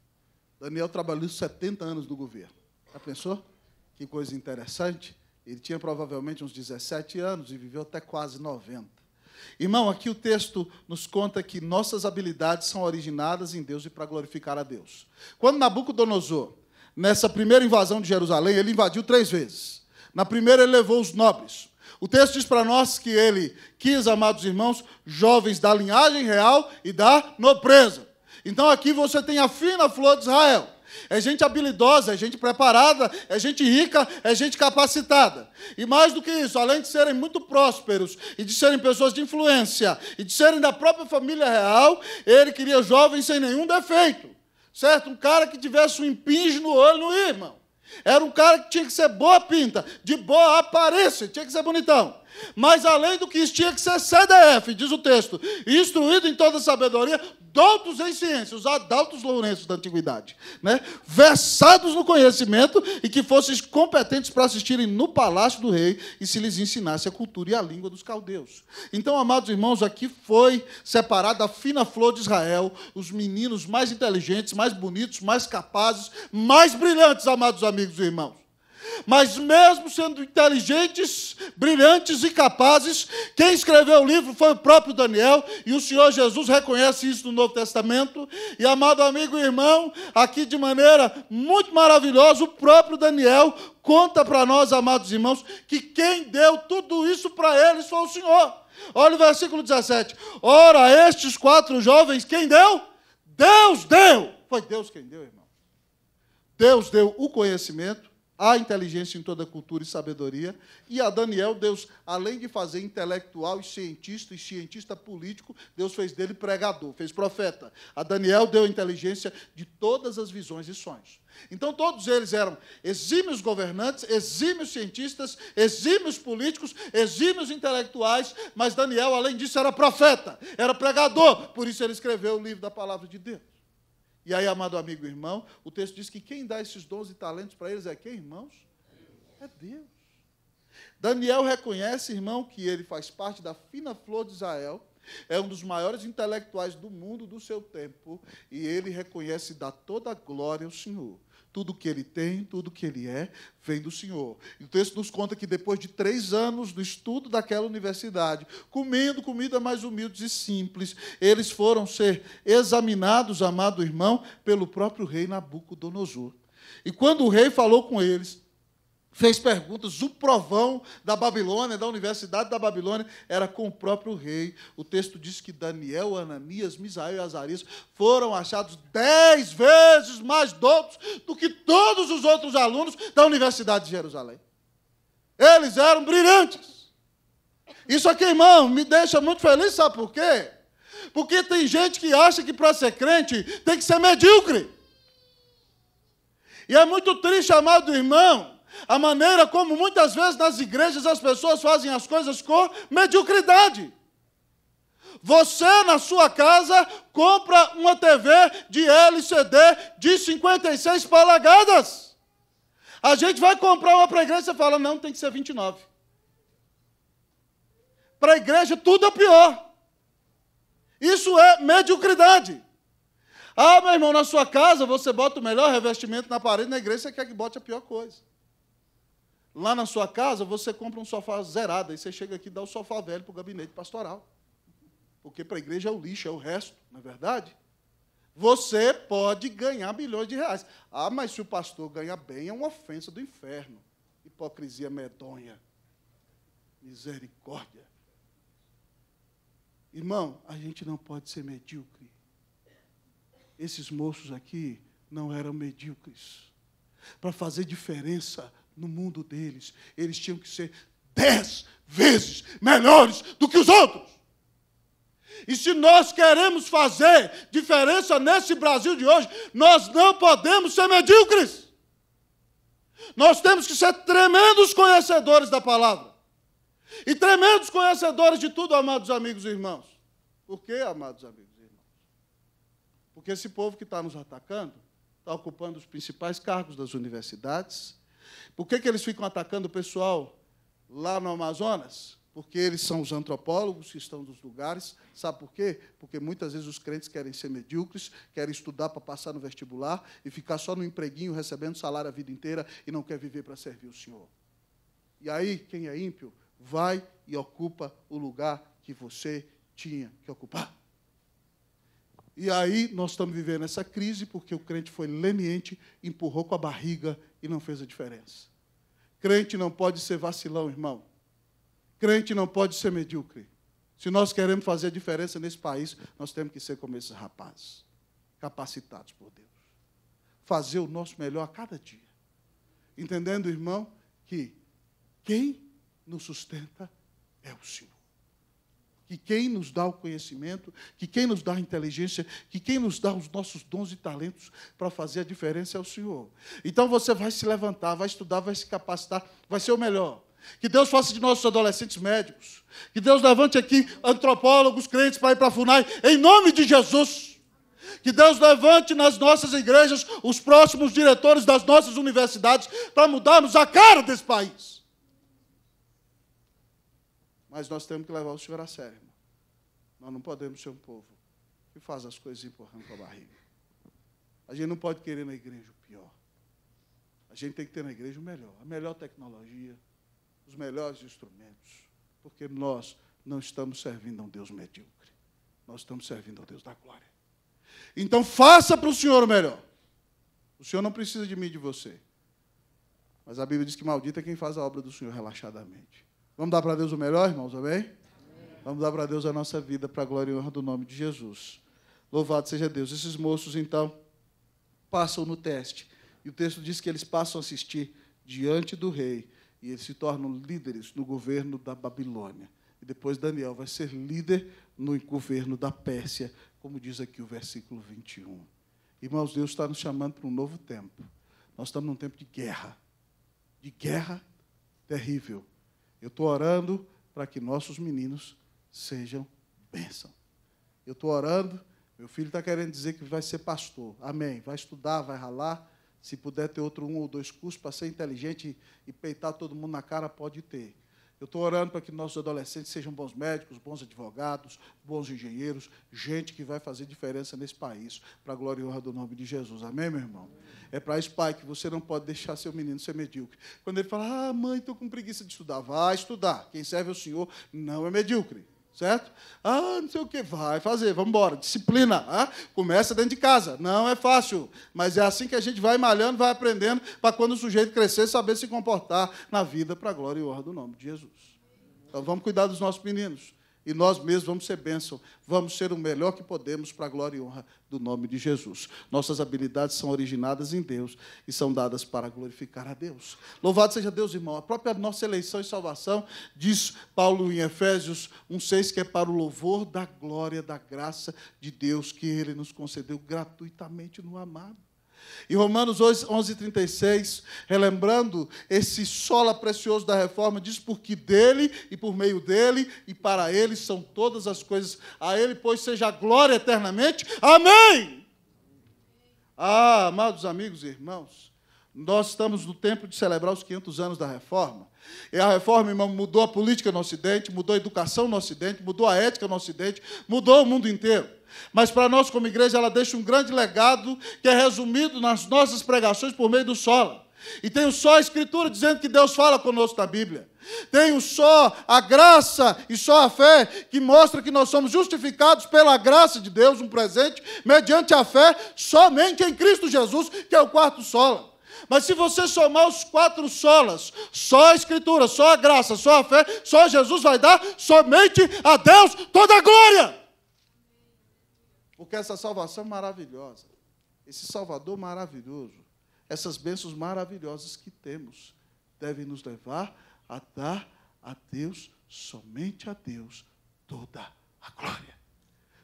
S1: Daniel trabalhou 70 anos no governo. Já pensou? Que coisa interessante. Ele tinha provavelmente uns 17 anos e viveu até quase 90. Irmão, aqui o texto nos conta que nossas habilidades são originadas em Deus e para glorificar a Deus. Quando Nabucodonosor, nessa primeira invasão de Jerusalém, ele invadiu três vezes. Na primeira, ele levou os nobres. O texto diz para nós que ele quis, amados irmãos, jovens da linhagem real e da nobreza. Então aqui você tem a fina flor de Israel. É gente habilidosa, é gente preparada, é gente rica, é gente capacitada. E mais do que isso, além de serem muito prósperos e de serem pessoas de influência e de serem da própria família real, ele queria jovens sem nenhum defeito. Certo? Um cara que tivesse um impinge no olho, no irmão. Era um cara que tinha que ser boa pinta, de boa aparência, tinha que ser bonitão. Mas além do que isso tinha que ser CDF, diz o texto, instruído em toda sabedoria, doutos em ciência, os adultos lourenços da antiguidade, né? versados no conhecimento e que fossem competentes para assistirem no palácio do rei e se lhes ensinasse a cultura e a língua dos caldeus. Então, amados irmãos, aqui foi separada a fina flor de Israel, os meninos mais inteligentes, mais bonitos, mais capazes, mais brilhantes, amados amigos e irmãos. Mas mesmo sendo inteligentes, brilhantes e capazes, quem escreveu o livro foi o próprio Daniel, e o Senhor Jesus reconhece isso no Novo Testamento. E amado amigo e irmão, aqui de maneira muito maravilhosa, o próprio Daniel conta para nós, amados irmãos, que quem deu tudo isso para eles foi o Senhor. Olha o versículo 17. Ora, estes quatro jovens, quem deu? Deus deu. Foi Deus quem deu, irmão. Deus deu o conhecimento Há inteligência em toda cultura e sabedoria. E a Daniel, Deus, além de fazer intelectual e cientista e cientista político, Deus fez dele pregador, fez profeta. A Daniel deu inteligência de todas as visões e sonhos. Então, todos eles eram exímios governantes, exímios cientistas, exímios políticos, exímios intelectuais, mas Daniel, além disso, era profeta, era pregador. Por isso, ele escreveu o livro da palavra de Deus. E aí, amado amigo e irmão, o texto diz que quem dá esses dons e talentos para eles é quem, irmãos? É Deus. Daniel reconhece, irmão, que ele faz parte da fina flor de Israel, é um dos maiores intelectuais do mundo do seu tempo, e ele reconhece e dá toda a glória ao Senhor. Tudo que ele tem, tudo que ele é, vem do Senhor. E o texto nos conta que depois de três anos do estudo daquela universidade, comendo comida mais humilde e simples, eles foram ser examinados, amado irmão, pelo próprio rei Nabucodonosor. E quando o rei falou com eles, fez perguntas. O provão da Babilônia, da Universidade da Babilônia, era com o próprio rei. O texto diz que Daniel, Ananias, Misael e Azarias foram achados dez vezes mais doutos do que todos os outros alunos da Universidade de Jerusalém. Eles eram brilhantes. Isso aqui, irmão, me deixa muito feliz, sabe por quê? Porque tem gente que acha que para ser crente tem que ser medíocre. E é muito triste, amado irmão, a maneira como muitas vezes nas igrejas as pessoas fazem as coisas com mediocridade. Você na sua casa compra uma TV de LCD de 56 polegadas. A gente vai comprar uma para a igreja e fala: não, tem que ser 29. Para a igreja tudo é pior. Isso é mediocridade. Ah, meu irmão, na sua casa você bota o melhor revestimento na parede, na igreja você quer que bote a pior coisa. Lá na sua casa, você compra um sofá zerado, aí você chega aqui e dá o sofá velho para o gabinete pastoral. Porque para a igreja é o lixo, é o resto, não é verdade? Você pode ganhar bilhões de reais. Ah, mas se o pastor ganha bem, é uma ofensa do inferno. Hipocrisia medonha. Misericórdia. Irmão, a gente não pode ser medíocre. Esses moços aqui não eram medíocres. Para fazer diferença, no mundo deles, eles tinham que ser dez vezes melhores do que os outros. E se nós queremos fazer diferença nesse Brasil de hoje, nós não podemos ser medíocres. Nós temos que ser tremendos conhecedores da palavra. E tremendos conhecedores de tudo, amados amigos e irmãos. Por quê, amados amigos e irmãos? Porque esse povo que está nos atacando está ocupando os principais cargos das universidades, por que, que eles ficam atacando o pessoal lá no Amazonas? Porque eles são os antropólogos que estão nos lugares. Sabe por quê? Porque muitas vezes os crentes querem ser medíocres, querem estudar para passar no vestibular e ficar só no empreguinho recebendo salário a vida inteira e não quer viver para servir o Senhor. E aí, quem é ímpio, vai e ocupa o lugar que você tinha que ocupar. E aí nós estamos vivendo essa crise porque o crente foi leniente, empurrou com a barriga e não fez a diferença. Crente não pode ser vacilão, irmão. Crente não pode ser medíocre. Se nós queremos fazer a diferença nesse país, nós temos que ser como esses rapazes, capacitados por Deus. Fazer o nosso melhor a cada dia. Entendendo, irmão, que quem nos sustenta é o Senhor que quem nos dá o conhecimento, que quem nos dá a inteligência, que quem nos dá os nossos dons e talentos para fazer a diferença é o Senhor. Então você vai se levantar, vai estudar, vai se capacitar, vai ser o melhor. Que Deus faça de nossos adolescentes médicos. Que Deus levante aqui antropólogos, crentes para ir para a FUNAI, em nome de Jesus. Que Deus levante nas nossas igrejas os próximos diretores das nossas universidades para mudarmos a cara desse país. Mas nós temos que levar o Senhor a sério. Irmão. Nós não podemos ser um povo que faz as coisas empurrando com a barriga. A gente não pode querer na igreja o pior. A gente tem que ter na igreja o melhor, a melhor tecnologia, os melhores instrumentos, porque nós não estamos servindo a um Deus medíocre. Nós estamos servindo ao Deus da glória. Então faça para o Senhor o melhor. O Senhor não precisa de mim e de você. Mas a Bíblia diz que maldita é quem faz a obra do Senhor relaxadamente. Vamos dar para Deus o melhor, irmãos? Amém? Amém. Vamos dar para Deus a nossa vida, para a glória e honra do nome de Jesus. Louvado seja Deus. Esses moços, então, passam no teste. E o texto diz que eles passam a assistir diante do rei. E eles se tornam líderes no governo da Babilônia. E depois Daniel vai ser líder no governo da Pérsia, como diz aqui o versículo 21. Irmãos, Deus está nos chamando para um novo tempo. Nós estamos num tempo de guerra. De guerra terrível. Eu estou orando para que nossos meninos sejam bênção. Eu estou orando, meu filho está querendo dizer que vai ser pastor. Amém. Vai estudar, vai ralar. Se puder ter outro um ou dois cursos para ser inteligente e peitar todo mundo na cara, pode ter. Eu estou orando para que nossos adolescentes sejam bons médicos, bons advogados, bons engenheiros, gente que vai fazer diferença nesse país, para a glória e honra do nome de Jesus. Amém, meu irmão? Amém. É para isso, pai, que você não pode deixar seu menino ser medíocre. Quando ele fala, ah, mãe, estou com preguiça de estudar, vai estudar. Quem serve ao é Senhor não é medíocre certo? Ah, não sei o que, vai fazer, vamos embora, disciplina, ah, começa dentro de casa, não é fácil, mas é assim que a gente vai malhando, vai aprendendo, para quando o sujeito crescer, saber se comportar na vida, para a glória e honra do nome de Jesus. Então vamos cuidar dos nossos meninos. E nós mesmos vamos ser bênção, vamos ser o melhor que podemos para a glória e honra do nome de Jesus. Nossas habilidades são originadas em Deus e são dadas para glorificar a Deus. Louvado seja Deus, irmão. A própria nossa eleição e salvação, diz Paulo em Efésios 1,6, que é para o louvor da glória, da graça de Deus que ele nos concedeu gratuitamente no amado. E Romanos 11:36, relembrando esse sola precioso da reforma, diz porque dele e por meio dele e para ele são todas as coisas. A ele pois seja a glória eternamente. Amém. Ah, amados amigos e irmãos, nós estamos no tempo de celebrar os 500 anos da reforma. E é a reforma, irmão, mudou a política no Ocidente, mudou a educação no Ocidente, mudou a ética no Ocidente, mudou o mundo inteiro. Mas para nós, como igreja, ela deixa um grande legado que é resumido nas nossas pregações por meio do sola. E tem só a Escritura dizendo que Deus fala conosco na Bíblia. Tem só a graça e só a fé que mostra que nós somos justificados pela graça de Deus, um presente, mediante a fé somente em Cristo Jesus, que é o quarto sola. Mas se você somar os quatro solas, só a Escritura, só a graça, só a fé, só Jesus vai dar somente a Deus toda a glória. Porque essa salvação é maravilhosa, esse Salvador maravilhoso, essas bênçãos maravilhosas que temos, devem nos levar a dar a Deus, somente a Deus, toda a glória.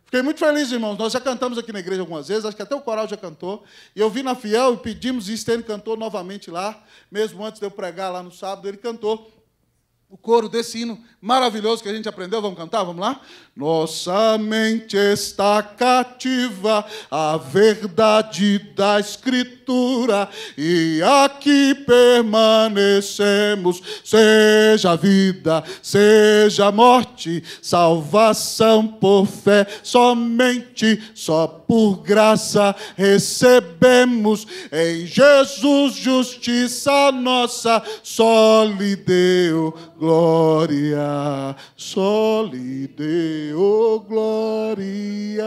S1: Fiquei muito feliz, irmãos. Nós já cantamos aqui na igreja algumas vezes, acho que até o coral já cantou. E eu vi na Fiel e pedimos, e Stênio cantou novamente lá, mesmo antes de eu pregar lá no sábado, ele cantou o coro desse hino maravilhoso que a gente aprendeu. Vamos cantar? Vamos lá? Nossa mente está cativa à verdade da Escritura, e aqui permanecemos, seja vida, seja morte, salvação por fé, somente, só por graça recebemos em Jesus justiça nossa, só lhe deu glória, só lhe deu glória.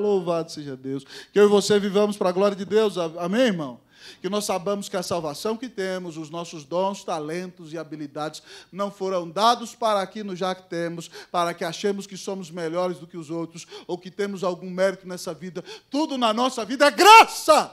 S1: Louvado seja Deus. Que eu e você vivamos para a glória de Deus. Amém, irmão? que nós sabemos que a salvação que temos, os nossos dons, talentos e habilidades não foram dados para aqui nos já que temos, para que achemos que somos melhores do que os outros ou que temos algum mérito nessa vida. Tudo na nossa vida é graça.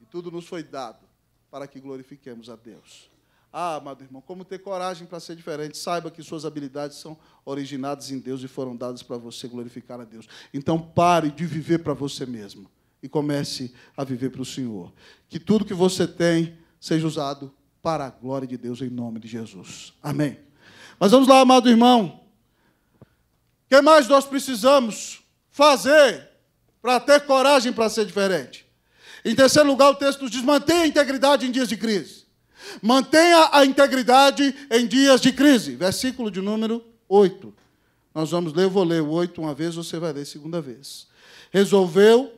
S1: E tudo nos foi dado para que glorifiquemos a Deus. Ah, amado irmão, como ter coragem para ser diferente? Saiba que suas habilidades são originadas em Deus e foram dadas para você glorificar a Deus. Então pare de viver para você mesmo e comece a viver para o Senhor. Que tudo que você tem seja usado para a glória de Deus em nome de Jesus. Amém. Mas vamos lá, amado irmão. O que mais nós precisamos fazer para ter coragem para ser diferente? Em terceiro lugar, o texto nos diz: mantenha a integridade em dias de crise. Mantenha a integridade em dias de crise. Versículo de número 8. Nós vamos ler, eu vou ler o 8 uma vez, você vai ler segunda vez. Resolveu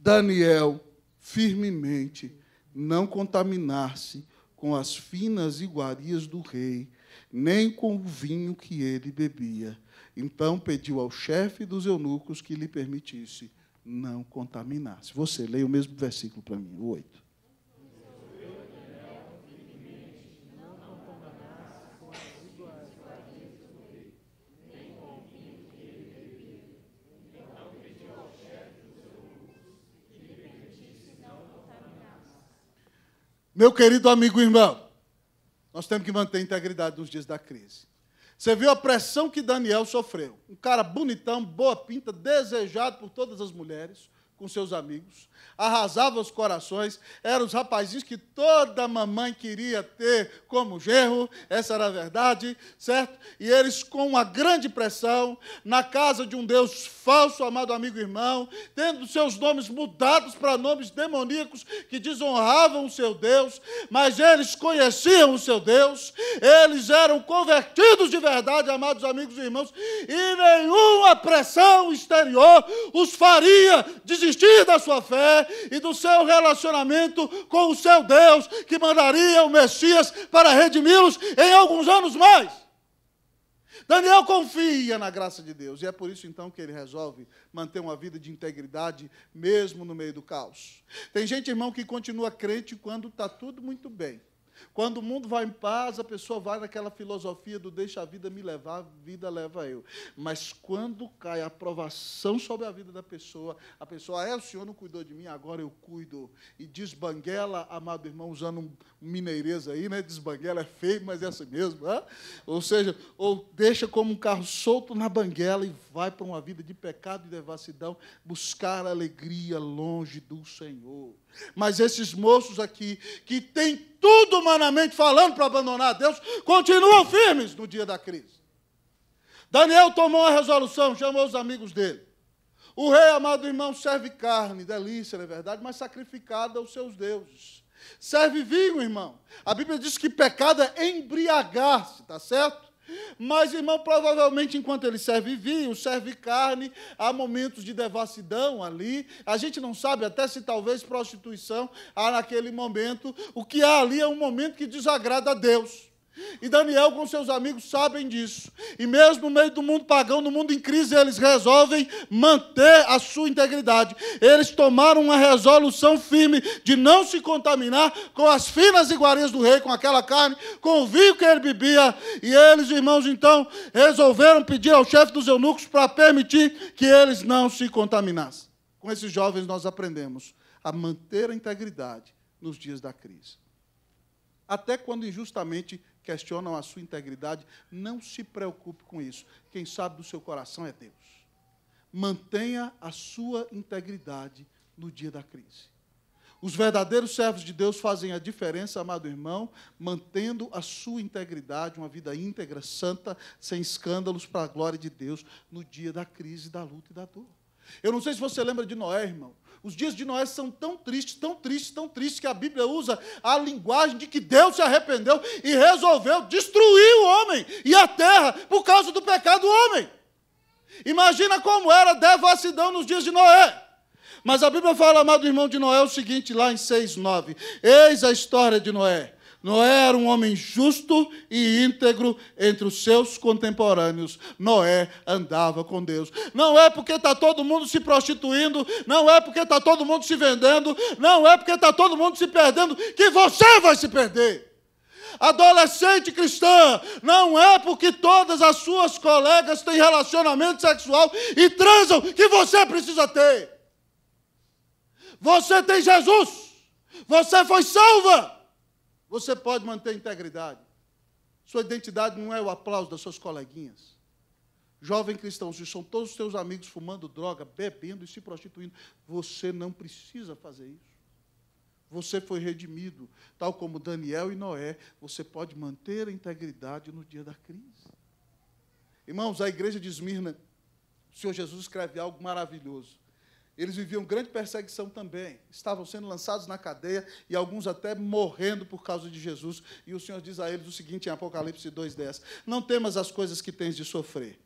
S1: Daniel firmemente não contaminar-se com as finas iguarias do rei, nem com o vinho que ele bebia. Então pediu ao chefe dos eunucos que lhe permitisse não contaminar-se. Você leia o mesmo versículo para mim, o 8. Meu querido amigo e irmão, nós temos que manter a integridade nos dias da crise. Você viu a pressão que Daniel sofreu. Um cara bonitão, boa pinta, desejado por todas as mulheres com seus amigos, arrasava os corações, eram os rapazinhos que toda mamãe queria ter como gerro, essa era a verdade, certo? E eles com uma grande pressão, na casa de um Deus falso, amado amigo e irmão, tendo seus nomes mudados para nomes demoníacos que desonravam o seu Deus, mas eles conheciam o seu Deus, eles eram convertidos de verdade, amados amigos e irmãos, e nenhuma pressão exterior os faria desistir desistir da sua fé e do seu relacionamento com o seu Deus, que mandaria o Messias para redimi-los em alguns anos mais. Daniel confia na graça de Deus e é por isso então que ele resolve manter uma vida de integridade mesmo no meio do caos. Tem gente, irmão, que continua crente quando está tudo muito bem. Quando o mundo vai em paz, a pessoa vai naquela filosofia do deixa a vida me levar, a vida leva eu. Mas quando cai a provação sobre a vida da pessoa, a pessoa, ah, é, o senhor não cuidou de mim, agora eu cuido. E desbanguela, amado irmão, usando um mineirês aí, né? Desbanguela é feio, mas é assim mesmo. Né? Ou seja, ou deixa como um carro solto na banguela e vai para uma vida de pecado e devassidão, buscar alegria longe do Senhor. Mas esses moços aqui, que têm tudo humanamente falando para abandonar Deus, continuam firmes no dia da crise. Daniel tomou a resolução, chamou os amigos dele. O rei, amado irmão, serve carne, delícia, não é verdade, mas sacrificada aos seus deuses. Serve vinho, irmão. A Bíblia diz que pecado é embriagar-se, tá certo? Mas, irmão, provavelmente enquanto ele serve vinho, serve carne, há momentos de devassidão ali. A gente não sabe até se talvez prostituição há naquele momento. O que há ali é um momento que desagrada a Deus. E Daniel com seus amigos sabem disso. E mesmo no meio do mundo pagão, no mundo em crise, eles resolvem manter a sua integridade. Eles tomaram uma resolução firme de não se contaminar com as finas iguarias do rei, com aquela carne, com o vinho que ele bebia. E eles, irmãos, então, resolveram pedir ao chefe dos eunucos para permitir que eles não se contaminassem. Com esses jovens nós aprendemos a manter a integridade nos dias da crise até quando injustamente questionam a sua integridade. Não se preocupe com isso. Quem sabe do seu coração é Deus. Mantenha a sua integridade no dia da crise. Os verdadeiros servos de Deus fazem a diferença, amado irmão, mantendo a sua integridade, uma vida íntegra, santa, sem escândalos, para a glória de Deus, no dia da crise, da luta e da dor. Eu não sei se você lembra de Noé, irmão. Os dias de Noé são tão tristes, tão tristes, tão tristes, que a Bíblia usa a linguagem de que Deus se arrependeu e resolveu destruir o homem e a terra por causa do pecado do homem. Imagina como era devassidão nos dias de Noé. Mas a Bíblia fala, amado irmão de Noé, o seguinte, lá em 9. Eis a história de Noé. Noé era um homem justo e íntegro entre os seus contemporâneos. Noé andava com Deus. Não é porque está todo mundo se prostituindo, não é porque está todo mundo se vendendo, não é porque está todo mundo se perdendo, que você vai se perder adolescente cristã, não é porque todas as suas colegas têm relacionamento sexual e transam que você precisa ter. Você tem Jesus, você foi salva. Você pode manter a integridade. Sua identidade não é o aplauso das suas coleguinhas. Jovem cristão, se são todos os seus amigos fumando droga, bebendo e se prostituindo, você não precisa fazer isso. Você foi redimido, tal como Daniel e Noé. Você pode manter a integridade no dia da crise. Irmãos, a igreja de Esmirna, o Senhor Jesus escreve algo maravilhoso. Eles viviam grande perseguição também. Estavam sendo lançados na cadeia e alguns até morrendo por causa de Jesus. E o Senhor diz a eles o seguinte em Apocalipse 2:10: Não temas as coisas que tens de sofrer.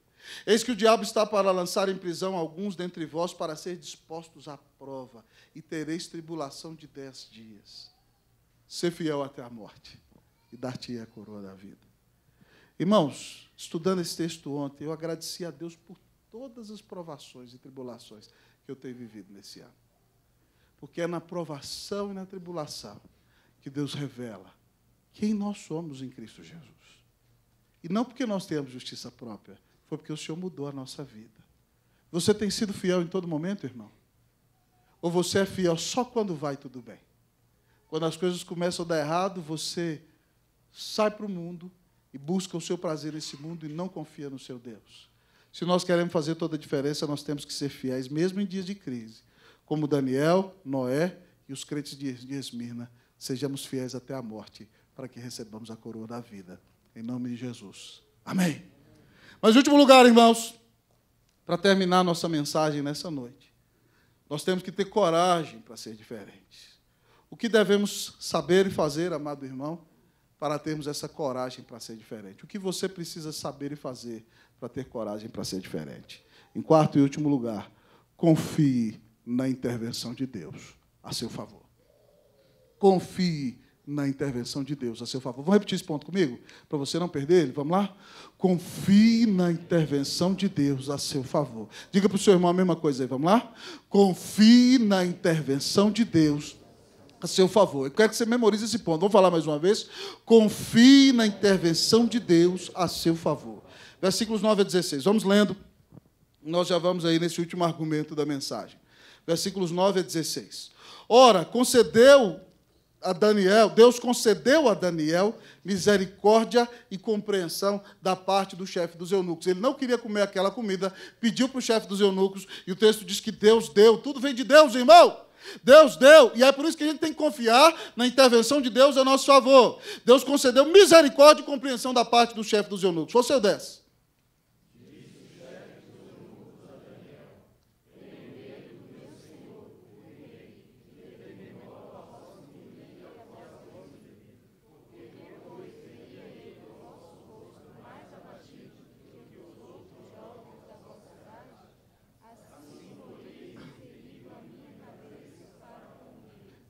S1: Eis que o diabo está para lançar em prisão alguns dentre vós para ser dispostos à prova, e tereis tribulação de dez dias. Ser fiel até a morte, e dar-te a coroa da vida. Irmãos, estudando esse texto ontem, eu agradeci a Deus por todas as provações e tribulações que eu tenho vivido nesse ano. Porque é na provação e na tribulação que Deus revela quem nós somos em Cristo Jesus. E não porque nós temos justiça própria, foi porque o Senhor mudou a nossa vida. Você tem sido fiel em todo momento, irmão? Ou você é fiel só quando vai tudo bem? Quando as coisas começam a dar errado, você sai para o mundo e busca o seu prazer nesse mundo e não confia no seu Deus. Se nós queremos fazer toda a diferença, nós temos que ser fiéis, mesmo em dias de crise. Como Daniel, Noé e os crentes de Esmirna, sejamos fiéis até a morte, para que recebamos a coroa da vida. Em nome de Jesus. Amém. Mas, em último lugar, irmãos, para terminar nossa mensagem nessa noite, nós temos que ter coragem para ser diferentes. O que devemos saber e fazer, amado irmão, para termos essa coragem para ser diferente? O que você precisa saber e fazer para ter coragem para ser diferente. Em quarto e último lugar, confie na intervenção de Deus a seu favor. Confie na intervenção de Deus a seu favor. Vamos repetir esse ponto comigo? Para você não perder ele? Vamos lá? Confie na intervenção de Deus a seu favor. Diga para o seu irmão a mesma coisa aí, vamos lá? Confie na intervenção de Deus a seu favor. Eu quero que você memorize esse ponto. Vamos falar mais uma vez? Confie na intervenção de Deus a seu favor versículos 9 a 16. Vamos lendo, nós já vamos aí nesse último argumento da mensagem. Versículos 9 a 16. Ora, concedeu a Daniel, Deus concedeu a Daniel misericórdia e compreensão da parte do chefe dos eunucos. Ele não queria comer aquela comida, pediu para o chefe dos eunucos, e o texto diz que Deus deu, tudo vem de Deus, irmão. Deus deu, e é por isso que a gente tem que confiar na intervenção de Deus a nosso favor. Deus concedeu misericórdia e compreensão da parte do chefe dos eunucos. Você é eu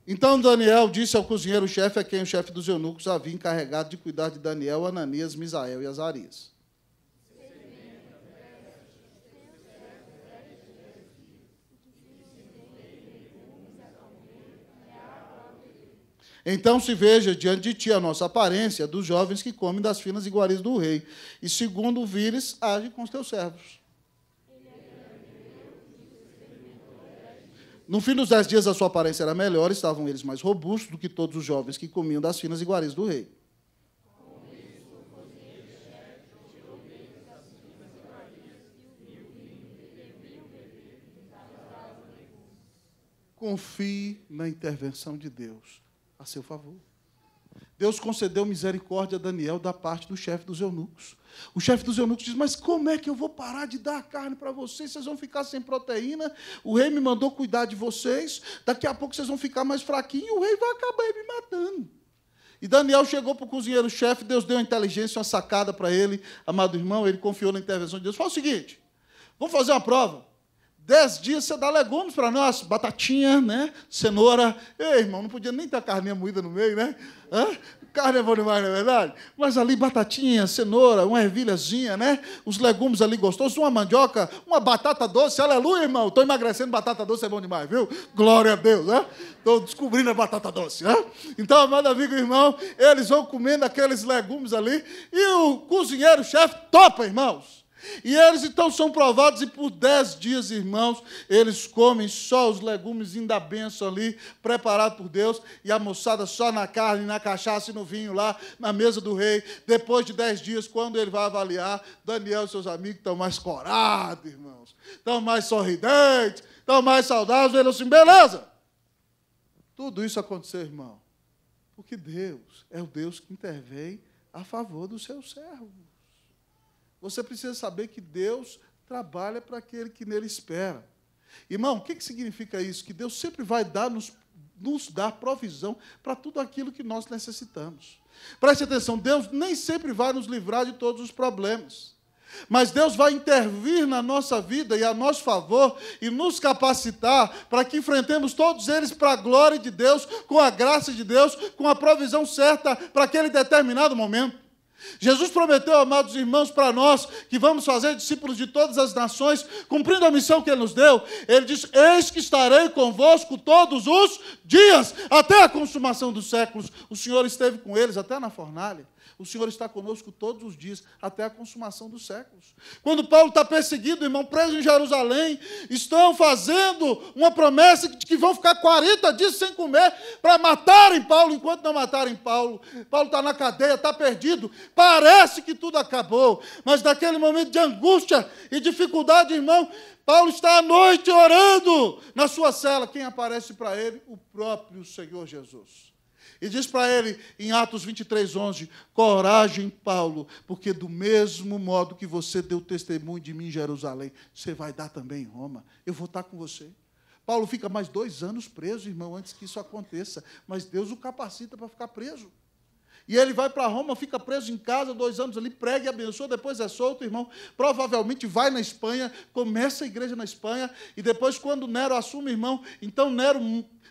S1: Então Daniel disse ao cozinheiro-chefe, a é quem o chefe dos eunucos havia encarregado de cuidar de Daniel, Ananias, Misael e Azarias. Então se veja diante de ti a nossa aparência dos jovens que comem das finas iguarias do rei, e segundo vires, age com os teus servos. No fim dos dez dias, a sua aparência era melhor, estavam eles mais robustos do que todos os jovens que comiam das finas iguarias do rei. Confie na intervenção de Deus a seu favor. Deus concedeu misericórdia a Daniel da parte do chefe dos eunucos. O chefe dos eunucos diz: Mas como é que eu vou parar de dar a carne para vocês? Vocês vão ficar sem proteína. O rei me mandou cuidar de vocês. Daqui a pouco vocês vão ficar mais fraquinhos. O rei vai acabar me matando. E Daniel chegou para o cozinheiro-chefe. Deus deu uma inteligência, uma sacada para ele. Amado irmão, ele confiou na intervenção de Deus. Fala o seguinte: Vamos fazer uma prova. Dez dias você dá legumes para nós, batatinha, né? Cenoura. Ei, irmão, não podia nem ter a carninha moída no meio, né? Hã? Carne é bom demais, não é verdade? Mas ali batatinha, cenoura, uma ervilhazinha, né? Os legumes ali gostosos, uma mandioca, uma batata doce. Aleluia, irmão. Estou emagrecendo, batata doce é bom demais, viu? Glória a Deus, né? Estou descobrindo a batata doce, né? Então, amado amigo e irmão, eles vão comendo aqueles legumes ali e o cozinheiro-chefe topa, irmãos. E eles então são provados, e por dez dias, irmãos, eles comem só os legumes da benção ali, preparado por Deus, e a moçada só na carne, na cachaça e no vinho lá, na mesa do rei. Depois de dez dias, quando ele vai avaliar, Daniel e seus amigos estão mais corados, irmãos, estão mais sorridentes, estão mais saudáveis. eles assim, beleza! Tudo isso aconteceu, irmão, porque Deus é o Deus que intervém a favor do seu servo. Você precisa saber que Deus trabalha para aquele que nele espera. Irmão, o que, que significa isso? Que Deus sempre vai dar, nos, nos dar provisão para tudo aquilo que nós necessitamos. Preste atenção, Deus nem sempre vai nos livrar de todos os problemas. Mas Deus vai intervir na nossa vida e a nosso favor e nos capacitar para que enfrentemos todos eles para a glória de Deus, com a graça de Deus, com a provisão certa para aquele determinado momento. Jesus prometeu, amados irmãos, para nós que vamos fazer discípulos de todas as nações, cumprindo a missão que Ele nos deu. Ele diz: Eis que estarei convosco todos os dias, até a consumação dos séculos. O Senhor esteve com eles até na fornalha. O Senhor está conosco todos os dias, até a consumação dos séculos. Quando Paulo está perseguido, irmão, preso em Jerusalém, estão fazendo uma promessa de que vão ficar 40 dias sem comer para matarem Paulo, enquanto não matarem Paulo. Paulo está na cadeia, está perdido. Parece que tudo acabou, mas naquele momento de angústia e dificuldade, irmão, Paulo está à noite orando na sua cela. Quem aparece para ele? O próprio Senhor Jesus. E diz para ele, em Atos 23, 11: Coragem, Paulo, porque do mesmo modo que você deu testemunho de mim em Jerusalém, você vai dar também em Roma. Eu vou estar com você. Paulo fica mais dois anos preso, irmão, antes que isso aconteça. Mas Deus o capacita para ficar preso. E ele vai para Roma, fica preso em casa dois anos ali, prega e abençoa, depois é solto, irmão. Provavelmente vai na Espanha, começa a igreja na Espanha, e depois, quando Nero assume, irmão, então Nero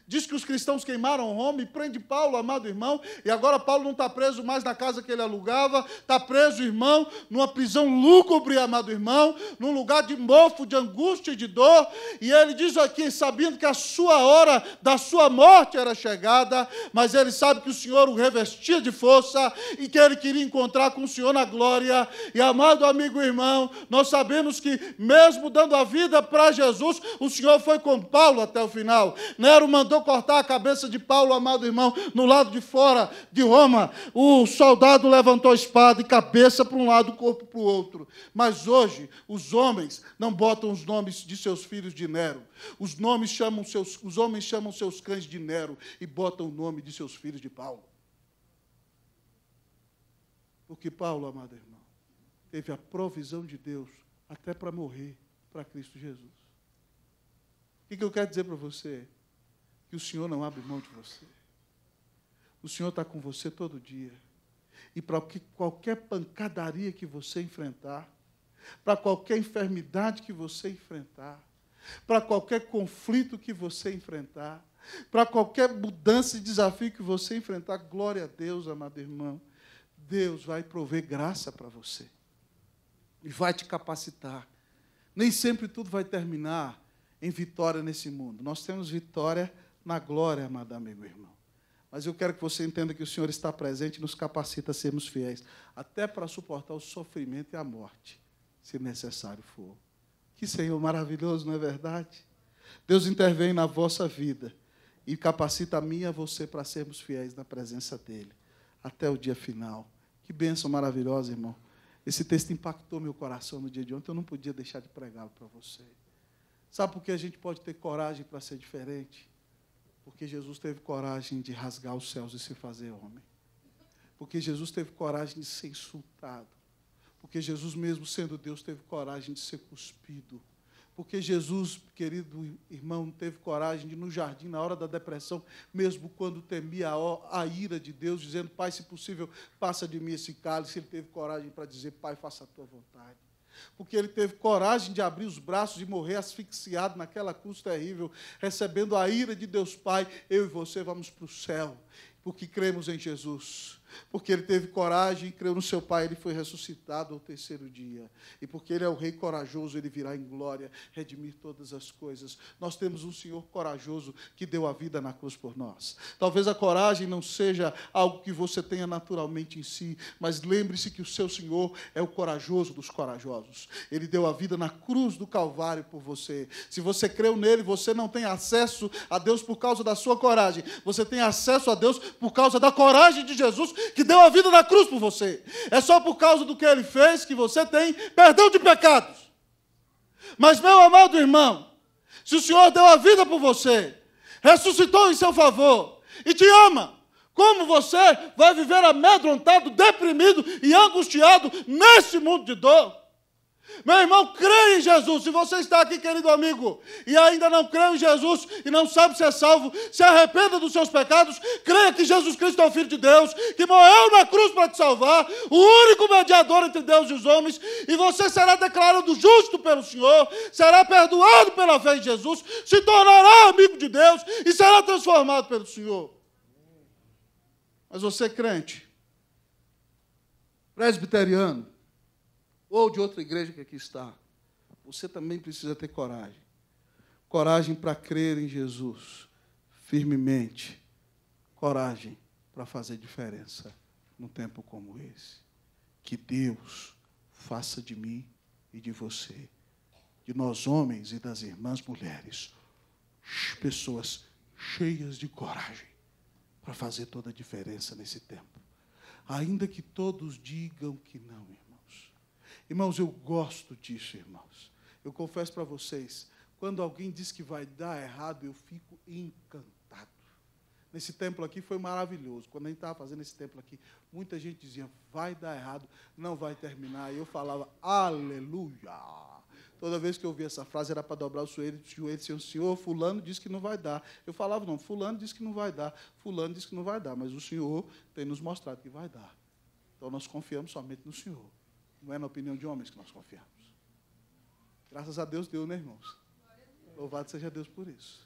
S1: diz que os cristãos queimaram Roma e prende Paulo, amado irmão, e agora Paulo não está preso mais na casa que ele alugava, está preso, irmão, numa prisão lúgubre, amado irmão, num lugar de mofo, de angústia e de dor, e ele diz aqui, sabendo que a sua hora da sua morte era chegada, mas ele sabe que o Senhor o revestia de força força e que ele queria encontrar com o Senhor na glória. E amado amigo e irmão, nós sabemos que, mesmo dando a vida para Jesus, o Senhor foi com Paulo até o final. Nero mandou cortar a cabeça de Paulo, amado irmão, no lado de fora de Roma. O soldado levantou a espada e cabeça para um lado, corpo para o outro. Mas hoje, os homens não botam os nomes de seus filhos de Nero. Os, nomes chamam seus, os homens chamam seus cães de Nero e botam o nome de seus filhos de Paulo. Porque Paulo, amado irmão, teve a provisão de Deus até para morrer para Cristo Jesus. O que eu quero dizer para você? Que o Senhor não abre mão de você. O Senhor está com você todo dia. E para que qualquer pancadaria que você enfrentar, para qualquer enfermidade que você enfrentar, para qualquer conflito que você enfrentar, para qualquer mudança e desafio que você enfrentar, glória a Deus, amado irmão, Deus vai prover graça para você e vai te capacitar. Nem sempre tudo vai terminar em vitória nesse mundo. Nós temos vitória na glória, amada amigo e irmão. Mas eu quero que você entenda que o Senhor está presente e nos capacita a sermos fiéis, até para suportar o sofrimento e a morte, se necessário for. Que Senhor maravilhoso, não é verdade? Deus intervém na vossa vida e capacita a mim e a você para sermos fiéis na presença dEle, até o dia final. Que bênção maravilhosa, irmão. Esse texto impactou meu coração no dia de ontem, eu não podia deixar de pregá-lo para você. Sabe por que a gente pode ter coragem para ser diferente? Porque Jesus teve coragem de rasgar os céus e se fazer homem. Porque Jesus teve coragem de ser insultado. Porque Jesus, mesmo sendo Deus, teve coragem de ser cuspido porque Jesus, querido irmão, teve coragem de no jardim, na hora da depressão, mesmo quando temia a, a ira de Deus, dizendo: Pai, se possível, passa de mim esse cálice. Ele teve coragem para dizer: Pai, faça a tua vontade porque ele teve coragem de abrir os braços e morrer asfixiado naquela cruz terrível, recebendo a ira de Deus Pai. Eu e você vamos para o céu, porque cremos em Jesus. Porque ele teve coragem e creu no seu Pai, ele foi ressuscitado ao terceiro dia. E porque ele é o Rei corajoso, ele virá em glória redimir todas as coisas. Nós temos um Senhor corajoso que deu a vida na cruz por nós. Talvez a coragem não seja algo que você tenha naturalmente em si, mas lembre-se que o seu Senhor é o corajoso dos corajosos. Ele deu a vida na cruz do Calvário por você. Se você creu nele, você não tem acesso a Deus por causa da sua coragem, você tem acesso a Deus por causa da coragem de Jesus que deu a vida na cruz por você. É só por causa do que ele fez que você tem perdão de pecados. Mas, meu amado irmão, se o Senhor deu a vida por você, ressuscitou em seu favor e te ama, como você vai viver amedrontado, deprimido e angustiado nesse mundo de dor? Meu irmão, crê em Jesus. Se você está aqui, querido amigo, e ainda não crê em Jesus e não sabe ser é salvo, se arrependa dos seus pecados, creia que Jesus Cristo é o Filho de Deus, que morreu na cruz para te salvar, o único mediador entre Deus e os homens, e você será declarado justo pelo Senhor, será perdoado pela fé em Jesus, se tornará amigo de Deus e será transformado pelo Senhor. Mas você é crente, presbiteriano, ou de outra igreja que aqui está, você também precisa ter coragem. Coragem para crer em Jesus firmemente. Coragem para fazer diferença num tempo como esse. Que Deus faça de mim e de você, de nós homens e das irmãs mulheres, pessoas cheias de coragem para fazer toda a diferença nesse tempo. Ainda que todos digam que não, irmão. Irmãos, eu gosto disso, irmãos. Eu confesso para vocês, quando alguém diz que vai dar errado, eu fico encantado. Nesse templo aqui foi maravilhoso. Quando a gente estava fazendo esse templo aqui, muita gente dizia, vai dar errado, não vai terminar. E eu falava, aleluia. Toda vez que eu ouvia essa frase, era para dobrar os O os joelhos o Senhor, fulano disse que não vai dar. Eu falava, não, fulano disse que não vai dar, fulano disse que não vai dar, mas o Senhor tem nos mostrado que vai dar. Então nós confiamos somente no Senhor. Não é na opinião de homens que nós confiamos. Graças a Deus deu, né, irmãos? Louvado seja Deus por isso.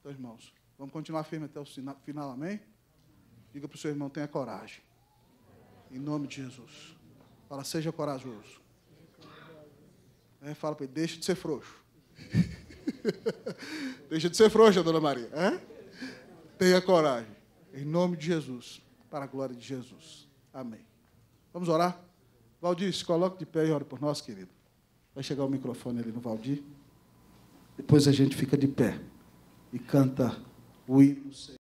S1: Então, irmãos, vamos continuar firme até o final, amém? Diga para o seu irmão, tenha coragem. Em nome de Jesus. Fala, seja corajoso. É, fala para ele, deixa de ser frouxo. deixa de ser frouxa, dona Maria. É? Tenha coragem. Em nome de Jesus. Para a glória de Jesus. Amém. Vamos orar? Valdir, se coloque de pé e ore por nós, querido. Vai chegar o microfone ali no Valdir. Depois a gente fica de pé e canta o hino.